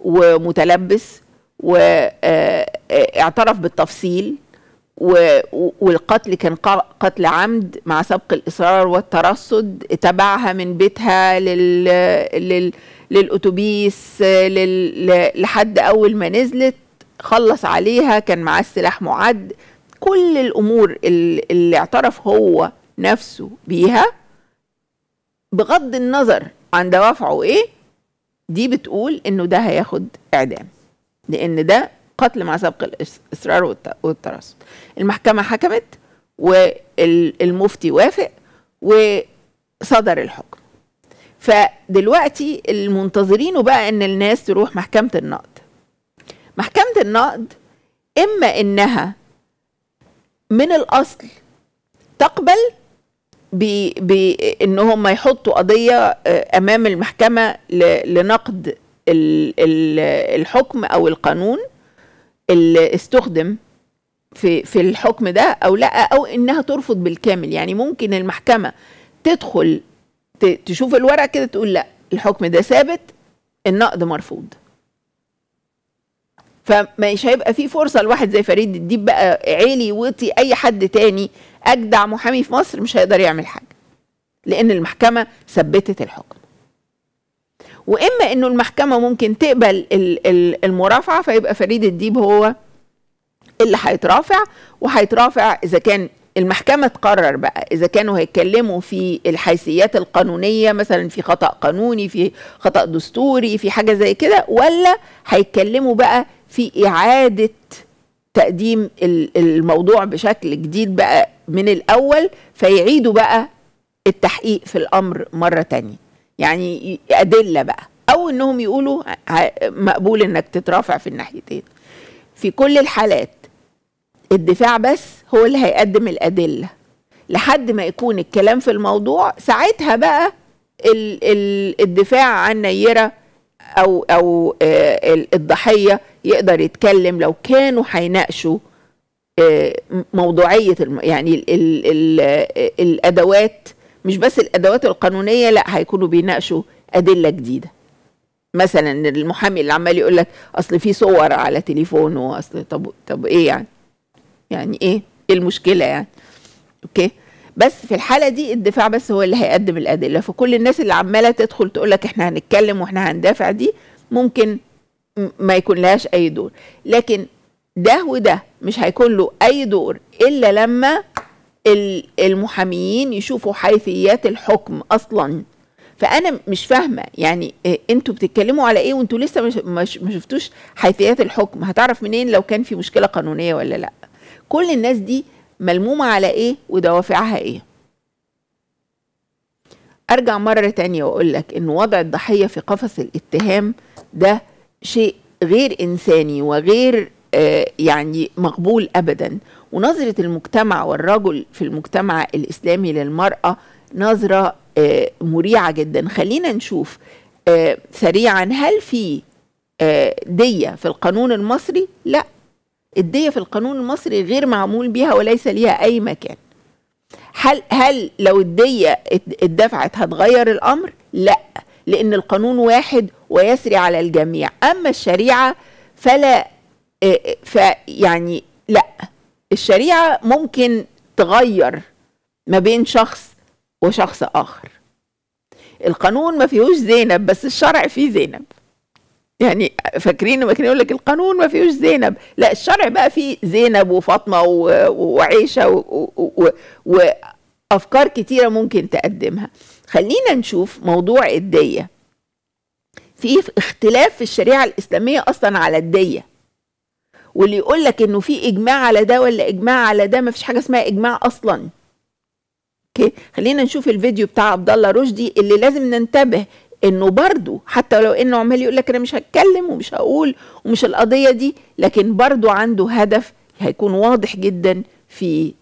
ومتلبس واعترف بالتفصيل والقتل كان قتل عمد مع سبق الاصرار والترصد تبعها من بيتها لل, لل... للاتوبيس لل... لحد اول ما نزلت خلص عليها كان معاه السلاح معد كل الامور اللي اعترف هو نفسه بيها بغض النظر عن دوافعه ايه دي بتقول انه ده هياخد اعدام لان ده قتل مع سبق الاصرار والترصد المحكمه حكمت والمفتي وافق وصدر الحكم فدلوقتي المنتظرين بقى ان الناس تروح محكمه النقد محكمه النقد اما انها من الاصل تقبل بان هم يحطوا قضيه آه، امام المحكمه لنقد الحكم او القانون اللي استخدم في في الحكم ده او لا او انها ترفض بالكامل يعني ممكن المحكمه تدخل تشوف الورقه كده تقول لا الحكم ده ثابت النقد مرفوض فمش هيبقى في فرصه لواحد زي فريد الديب بقى عيلي وطي اي حد تاني اجدع محامي في مصر مش هيقدر يعمل حاجه لان المحكمه ثبتت الحكم واما انه المحكمه ممكن تقبل المرافعه فيبقى فريد الديب هو اللي هيترافع وهيترافع اذا كان المحكمه تقرر بقى اذا كانوا هيتكلموا في الحيثيات القانونيه مثلا في خطا قانوني في خطا دستوري في حاجه زي كده ولا هيتكلموا بقى في إعادة تقديم الموضوع بشكل جديد بقى من الأول فيعيدوا بقى التحقيق في الأمر مرة تانية يعني أدلة بقى أو إنهم يقولوا مقبول إنك تترافع في الناحيتين في كل الحالات الدفاع بس هو اللي هيقدم الأدلة لحد ما يكون الكلام في الموضوع ساعتها بقى الدفاع عن نيرة أو أو آه، الضحية يقدر يتكلم لو كانوا هيناقشوا آه، موضوعيه يعني ال ال الـ الادوات مش بس الادوات القانونيه لا هيكونوا بيناقشوا ادله جديده مثلا المحامي اللي عمال يقول لك اصل في صور على تليفونه اصل طب طب ايه يعني يعني ايه ايه المشكله يعني اوكي بس في الحاله دي الدفاع بس هو اللي هيقدم الادله فكل الناس اللي عماله تدخل تقول لك احنا هنتكلم واحنا هندافع دي ممكن ما يكون لهاش اي دور لكن ده وده مش هيكون له اي دور الا لما المحاميين يشوفوا حيثيات الحكم اصلا فانا مش فاهمه يعني آه، انتوا بتتكلموا على ايه وانتوا لسه مش ما شفتوش حيثيات الحكم هتعرف منين لو كان في مشكله قانونيه ولا لا كل الناس دي ملمومه على ايه ودوافعها ايه ارجع مره تانية واقول لك ان وضع الضحيه في قفص الاتهام ده شيء غير انساني وغير آه، يعني مقبول ابدا ونظره المجتمع والرجل في المجتمع الاسلامي للمراه نظره آه، مريعه جدا خلينا نشوف آه، سريعا هل في ديه في القانون المصري لا الديه في القانون المصري غير معمول بها وليس ليها اي مكان هل هل لو الديه اتدفعت هتغير الامر لا لان القانون واحد ويسري على الجميع أما الشريعة فلا آه، فيعني لا الشريعة ممكن تغير ما بين شخص وشخص آخر القانون ما فيهوش زينب بس الشرع فيه زينب يعني فاكرين لما كان يقول لك القانون ما فيهوش زينب لا الشرع بقى فيه زينب وفاطمه وعيشه وافكار كتيره ممكن تقدمها خلينا نشوف موضوع الديه في اختلاف في الشريعه الاسلاميه اصلا على الديه واللي يقول لك انه في اجماع على ده ولا اجماع على ده ما فيش حاجه اسمها اجماع اصلا اوكي خلينا نشوف الفيديو بتاع عبد الله رشدي اللي لازم ننتبه انه برضه حتى لو انه عمال يقول لك انا مش هتكلم ومش هقول ومش القضيه دي لكن برضه عنده هدف هيكون واضح جدا في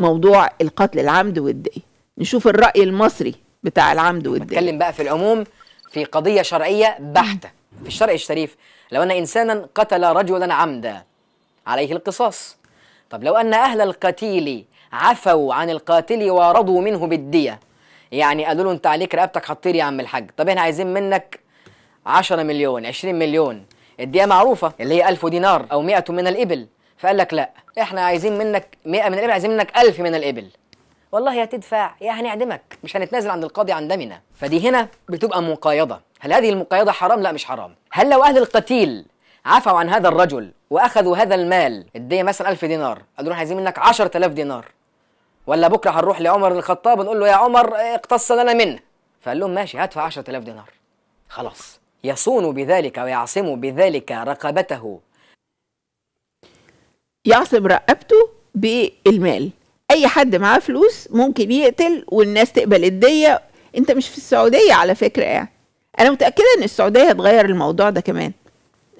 موضوع القتل العمد والدية نشوف الراي المصري بتاع العمد والدية نتكلم بقى في العموم في قضية شرعية بحتة في الشرع الشريف لو أن إنسانا قتل رجلا عمدا عليه القصاص طب لو أن أهل القتيل عفوا عن القاتل ورضوا منه بالدية يعني قالوا له أنت عليك رقبتك حطير يا عم الحاج طب احنا عايزين منك 10 مليون 20 مليون الدية معروفة اللي هي 1000 دينار أو 100 من الإبل فقال لك لا احنا عايزين منك 100 من الإبل عايزين منك 1000 من الإبل والله يا تدفع يا هنعدمك مش هنتنازل عند القاضي عن دمنا فدي هنا بتبقى مقايضه هل هذه المقايضه حرام لا مش حرام هل لو اهل القتيل عفوا عن هذا الرجل واخذوا هذا المال الديه مثلا 1000 دينار قالوا احنا عايزين منك 10000 دينار ولا بكره هنروح لعمر الخطاب نقول له يا عمر إيه، اقتص لنا منه فقال لهم ماشي هدفع 10000 دينار خلاص يصون بذلك ويعصم بذلك رقبته يعصم رقبته بالمال اي حد معاه فلوس ممكن يقتل والناس تقبل الديه انت مش في السعوديه على فكره يعني انا متاكده ان السعوديه هتغير الموضوع ده كمان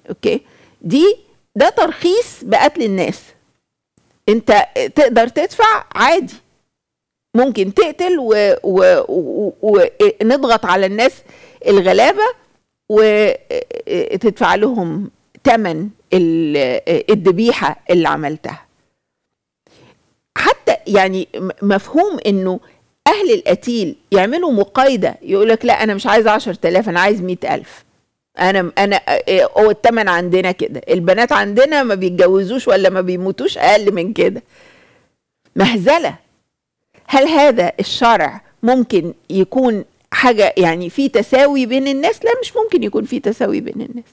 اوكي دي ده ترخيص بقتل الناس انت تقدر تدفع عادي ممكن تقتل ونضغط على الناس الغلابه وتدفع لهم ثمن الذبيحه اللي عملتها حتى يعني مفهوم انه اهل القتيل يعملوا مقايده يقول لك لا انا مش عايز 10000 انا عايز 100000 انا انا آه، آه، هو الثمن عندنا كده البنات عندنا ما بيتجوزوش ولا ما بيموتوش اقل من كده مهزله هل هذا الشرع ممكن يكون حاجه يعني في تساوي بين الناس لا مش ممكن يكون في تساوي بين الناس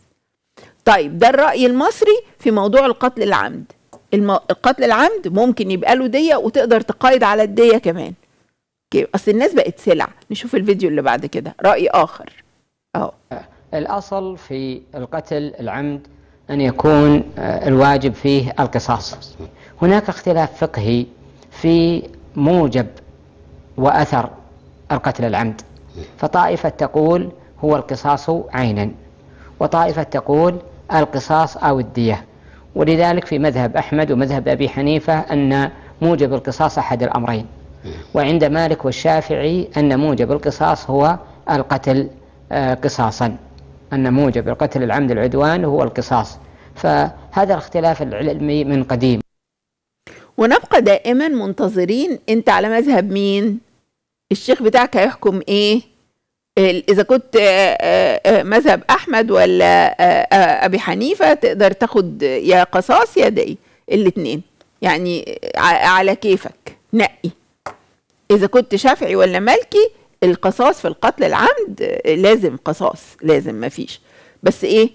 طيب ده الراي المصري في موضوع القتل العمد القتل العمد ممكن يبقى له ديه وتقدر تقايد على الديه كمان اصل الناس بقت سلع نشوف الفيديو اللي بعد كده راي اخر اهو الاصل في القتل العمد ان يكون آه، الواجب فيه القصاص هناك اختلاف فقهي في موجب واثر القتل العمد فطائفه تقول هو القصاص عينا وطائفه تقول القصاص او الديه ولذلك في مذهب أحمد ومذهب أبي حنيفة أن موجب القصاص أحد الأمرين نعم. وعند مالك والشافعي أن موجب القصاص هو القتل آه، قصاصا أن موجب القتل العمد العدوان هو القصاص فهذا الاختلاف العلمي من قديم ونبقى دائما منتظرين انت على مذهب مين الشيخ بتاعك هيحكم ايه اذا كنت آه، آه، آه، مذهب احمد ولا ابي حنيفه تقدر تاخد يا قصاص يا دقي الاثنين يعني على كيفك نقي اذا كنت شافعي ولا مالكي القصاص في القتل العمد لازم قصاص لازم مفيش بس ايه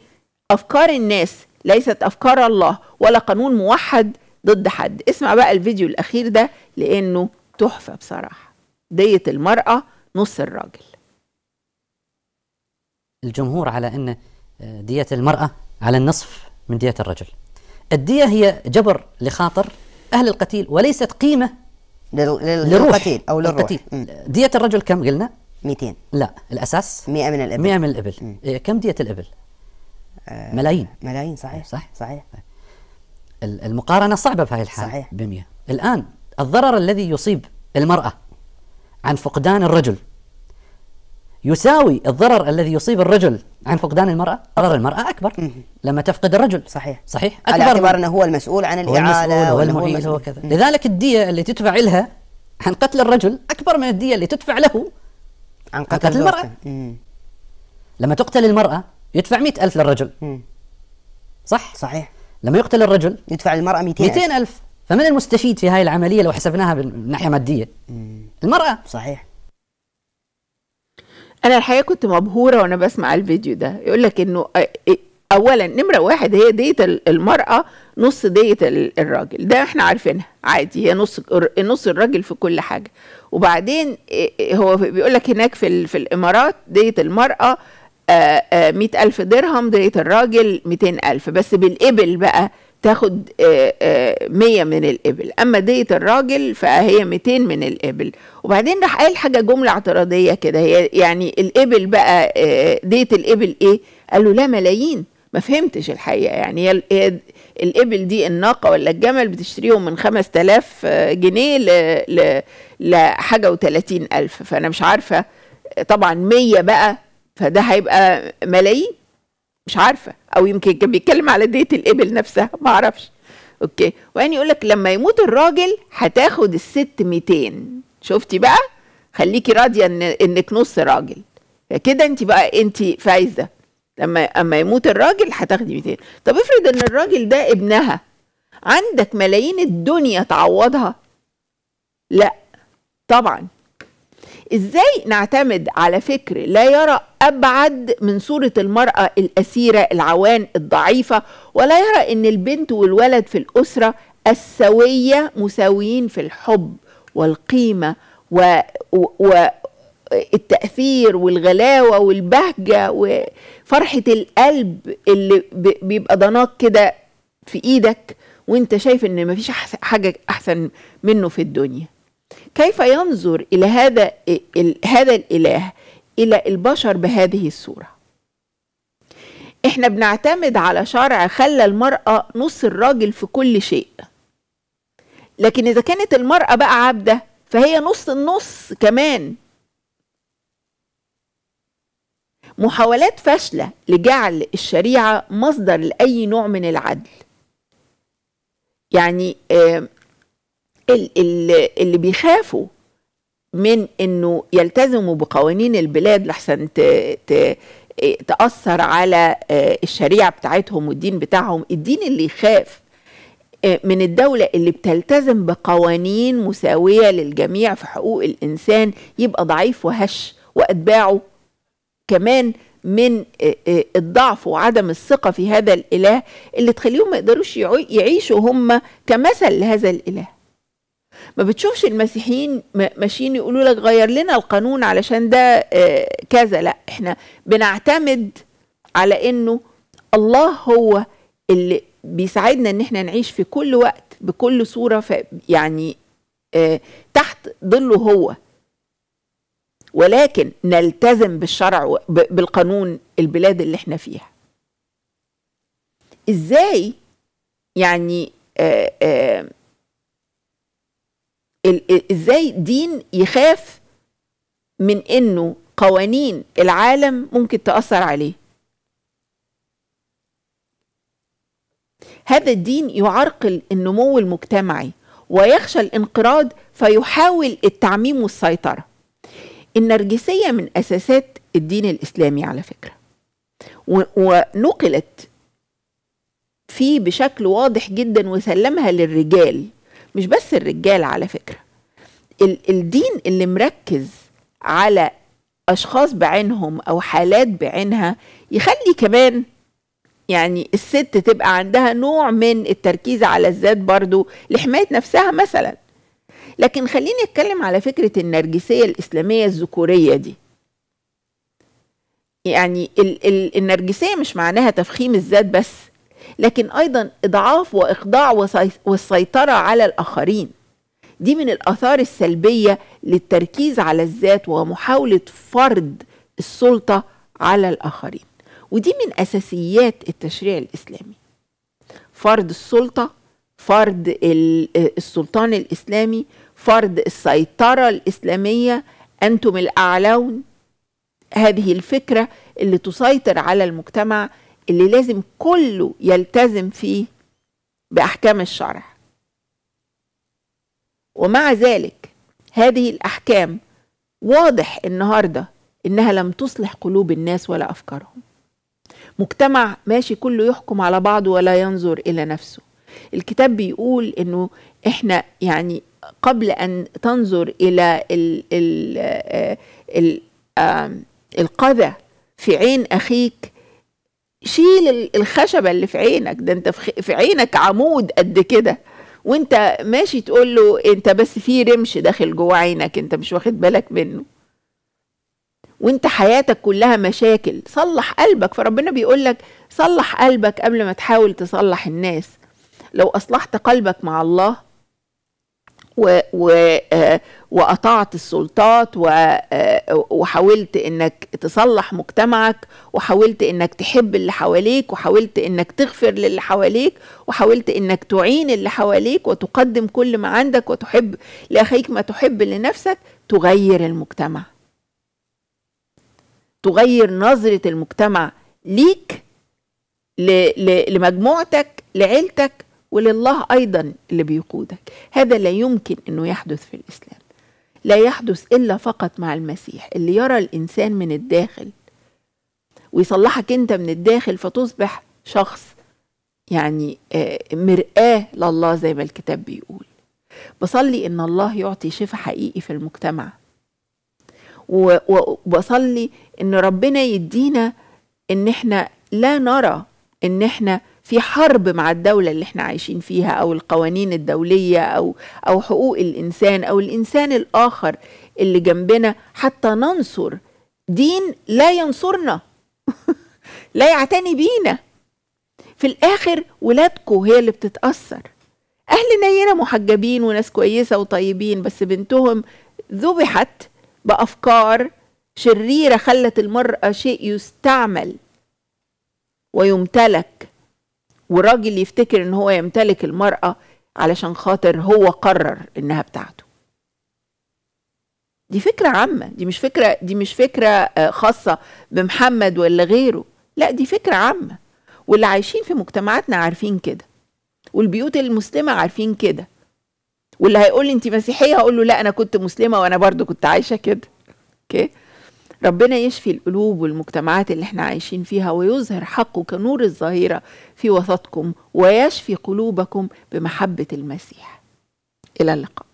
افكار الناس ليست افكار الله ولا قانون موحد ضد حد اسمع بقى الفيديو الاخير ده لانه تحفه بصراحه ديه المراه نص الراجل الجمهور على أن آه، دية المرأة على النصف من دية الرجل الدية هي جبر لخاطر أهل القتيل وليست قيمة للقتيل أو للروح القتيل. دية الرجل كم قلنا 200 لا الأساس 100 من الإبل 100 من الإبل م. إيه، كم دية الإبل آه ملايين ملايين صحيح صح صحيح المقارنة صعبة في هذه الحالة صحيح ب 100 الآن الضرر الذي يصيب المرأة عن فقدان الرجل يساوي الضرر الذي يصيب الرجل عن فقدان المرأة ضرر المرأة أكبر لما تفقد الرجل صحيح صحيح أكبر على اعتبار أنه هو المسؤول عن الإعالة هو والمعيد وكذا لذلك الدية اللي تدفع لها عن قتل الرجل أكبر من الدية اللي تدفع له عن قتل, عن قتل المرأة لما تقتل المرأة يدفع مئة ألف للرجل صح؟ صحيح لما يقتل الرجل يدفع للمرأة 200 200 ألف فمن المستفيد في هاي العملية لو حسبناها من ناحية مادية؟ المرأة صحيح انا الحقيقه كنت مبهوره وانا بسمع الفيديو ده يقول لك انه آه، إيه، اولا نمره واحد هي ديت المراه نص ديت الراجل ده احنا عارفينها عادي هي نص نص الراجل في كل حاجه وبعدين إيه، إيه، هو بيقول لك هناك في في الامارات ديت المراه مئة آه، آه، ألف درهم ديت الراجل مئتين ألف بس بالإبل بقى تاخد آه، آه، مية من الإبل أما دية الراجل فهي 200 من الإبل وبعدين راح قال حاجة جملة اعتراضية كده هي يعني الإبل بقى آه، دية الإبل إيه قال له لا ملايين ما فهمتش الحقيقة يعني هي الإبل دي الناقة ولا الجمل بتشتريهم من 5000 جنيه ل لحاجة ألف فأنا مش عارفة طبعا 100 بقى فده هيبقى ملايين مش عارفه او يمكن كان بيتكلم على ديت الابل نفسها ما اعرفش اوكي وبعدين يقول لك لما يموت الراجل هتاخد الست 200 شفتي بقى خليكي راضيه ان انك نص راجل كده انت بقى انت فايزه لما اما يموت الراجل هتاخدي 200 طب افرض ان الراجل ده ابنها عندك ملايين الدنيا تعوضها لا طبعا ازاي نعتمد على فكر لا يرى ابعد من صوره المراه الاسيره العوان الضعيفه ولا يرى ان البنت والولد في الاسره السويه مساويين في الحب والقيمه و... و... التأثير والغلاوة والبهجة وفرحة القلب اللي بيبقى ضناك كده في ايدك وانت شايف ان مفيش حاجة احسن منه في الدنيا كيف ينظر الى هذا هذا الاله الى البشر بهذه الصوره احنا بنعتمد على شرع خلى المراه نص الراجل في كل شيء لكن اذا كانت المراه بقى عبده فهي نص النص كمان محاولات فاشله لجعل الشريعه مصدر لاي نوع من العدل يعني اللي بيخافوا من انه يلتزموا بقوانين البلاد لحسن تاثر على آه، الشريعه بتاعتهم والدين بتاعهم الدين اللي يخاف آه، من الدولة اللي بتلتزم بقوانين مساوية للجميع في حقوق الإنسان يبقى ضعيف وهش وأتباعه كمان من آه، الضعف وعدم الثقة في هذا الإله اللي تخليهم ما يقدروش يعيشوا هم كمثل لهذا الإله ما بتشوفش المسيحيين ماشيين يقولوا لك غير لنا القانون علشان ده آه، كذا لا احنا بنعتمد على انه الله هو اللي بيساعدنا ان احنا نعيش في كل وقت بكل صوره يعني آه، تحت ظله هو ولكن نلتزم بالشرع بالقانون البلاد اللي احنا فيها ازاي يعني آآ آه، آآ ازاي دين يخاف من انه قوانين العالم ممكن تاثر عليه هذا الدين يعرقل النمو المجتمعي ويخشى الانقراض فيحاول التعميم والسيطره النرجسيه من اساسات الدين الاسلامي على فكره ونقلت فيه بشكل واضح جدا وسلمها للرجال مش بس الرجال على فكره الدين اللي مركز على اشخاص بعينهم او حالات بعينها يخلي كمان يعني الست تبقى عندها نوع من التركيز على الذات برضو لحمايه نفسها مثلا لكن خليني اتكلم على فكره النرجسيه الاسلاميه الذكوريه دي يعني ال ال النرجسيه مش معناها تفخيم الذات بس لكن ايضا اضعاف واخضاع والسيطره على الاخرين دي من الاثار السلبيه للتركيز على الذات ومحاوله فرض السلطه على الاخرين ودي من اساسيات التشريع الاسلامي فرض السلطه فرض السلطان الاسلامي فرض السيطره الاسلاميه انتم الاعلون هذه الفكره اللي تسيطر على المجتمع اللي لازم كله يلتزم فيه باحكام الشرع ومع ذلك هذه الاحكام واضح النهارده انها لم تصلح قلوب الناس ولا افكارهم مجتمع ماشي كله يحكم على بعضه ولا ينظر الى نفسه الكتاب بيقول انه احنا يعني قبل ان تنظر الى الـ الـ آه الـ آه القذى في عين اخيك شيل الخشبة اللي في عينك ده انت في عينك عمود قد كده وانت ماشي تقول له انت بس في رمش داخل جوه عينك انت مش واخد بالك منه وانت حياتك كلها مشاكل صلح قلبك فربنا بيقول لك صلح قلبك قبل ما تحاول تصلح الناس لو اصلحت قلبك مع الله و و آه، وقطعت السلطات آه، وحاولت انك تصلح مجتمعك وحاولت انك تحب اللي حواليك وحاولت انك تغفر للي حواليك وحاولت انك تعين اللي حواليك وتقدم كل ما عندك وتحب لاخيك ما تحب لنفسك تغير المجتمع تغير نظره المجتمع ليك لمجموعتك لعيلتك ولله أيضا اللي بيقودك هذا لا يمكن أنه يحدث في الإسلام لا يحدث إلا فقط مع المسيح اللي يرى الإنسان من الداخل ويصلحك أنت من الداخل فتصبح شخص يعني آه، مرآة لله زي ما الكتاب بيقول بصلي إن الله يعطي شفاء حقيقي في المجتمع وبصلي إن ربنا يدينا إن إحنا لا نرى إن إحنا في حرب مع الدولة اللي احنا عايشين فيها أو القوانين الدولية أو أو حقوق الإنسان أو الإنسان الآخر اللي جنبنا حتى ننصر دين لا ينصرنا لا يعتني بينا في الآخر ولادكو هي اللي بتتأثر أهل نينا محجبين وناس كويسة وطيبين بس بنتهم ذبحت بأفكار شريرة خلت المرأة شيء يستعمل ويمتلك والراجل يفتكر ان هو يمتلك المرأة علشان خاطر هو قرر انها بتاعته دي فكرة عامة دي مش فكرة دي مش فكرة آه، خاصة بمحمد ولا غيره لا دي فكرة عامة واللي عايشين في مجتمعاتنا عارفين كده والبيوت المسلمة عارفين كده واللي هيقول لي انت مسيحية هقول له لا انا كنت مسلمة وانا برضو كنت عايشة كده اوكي ربنا يشفي القلوب والمجتمعات اللي احنا عايشين فيها ويظهر حقه كنور الظاهرة في وسطكم ويشفي قلوبكم بمحبة المسيح إلى اللقاء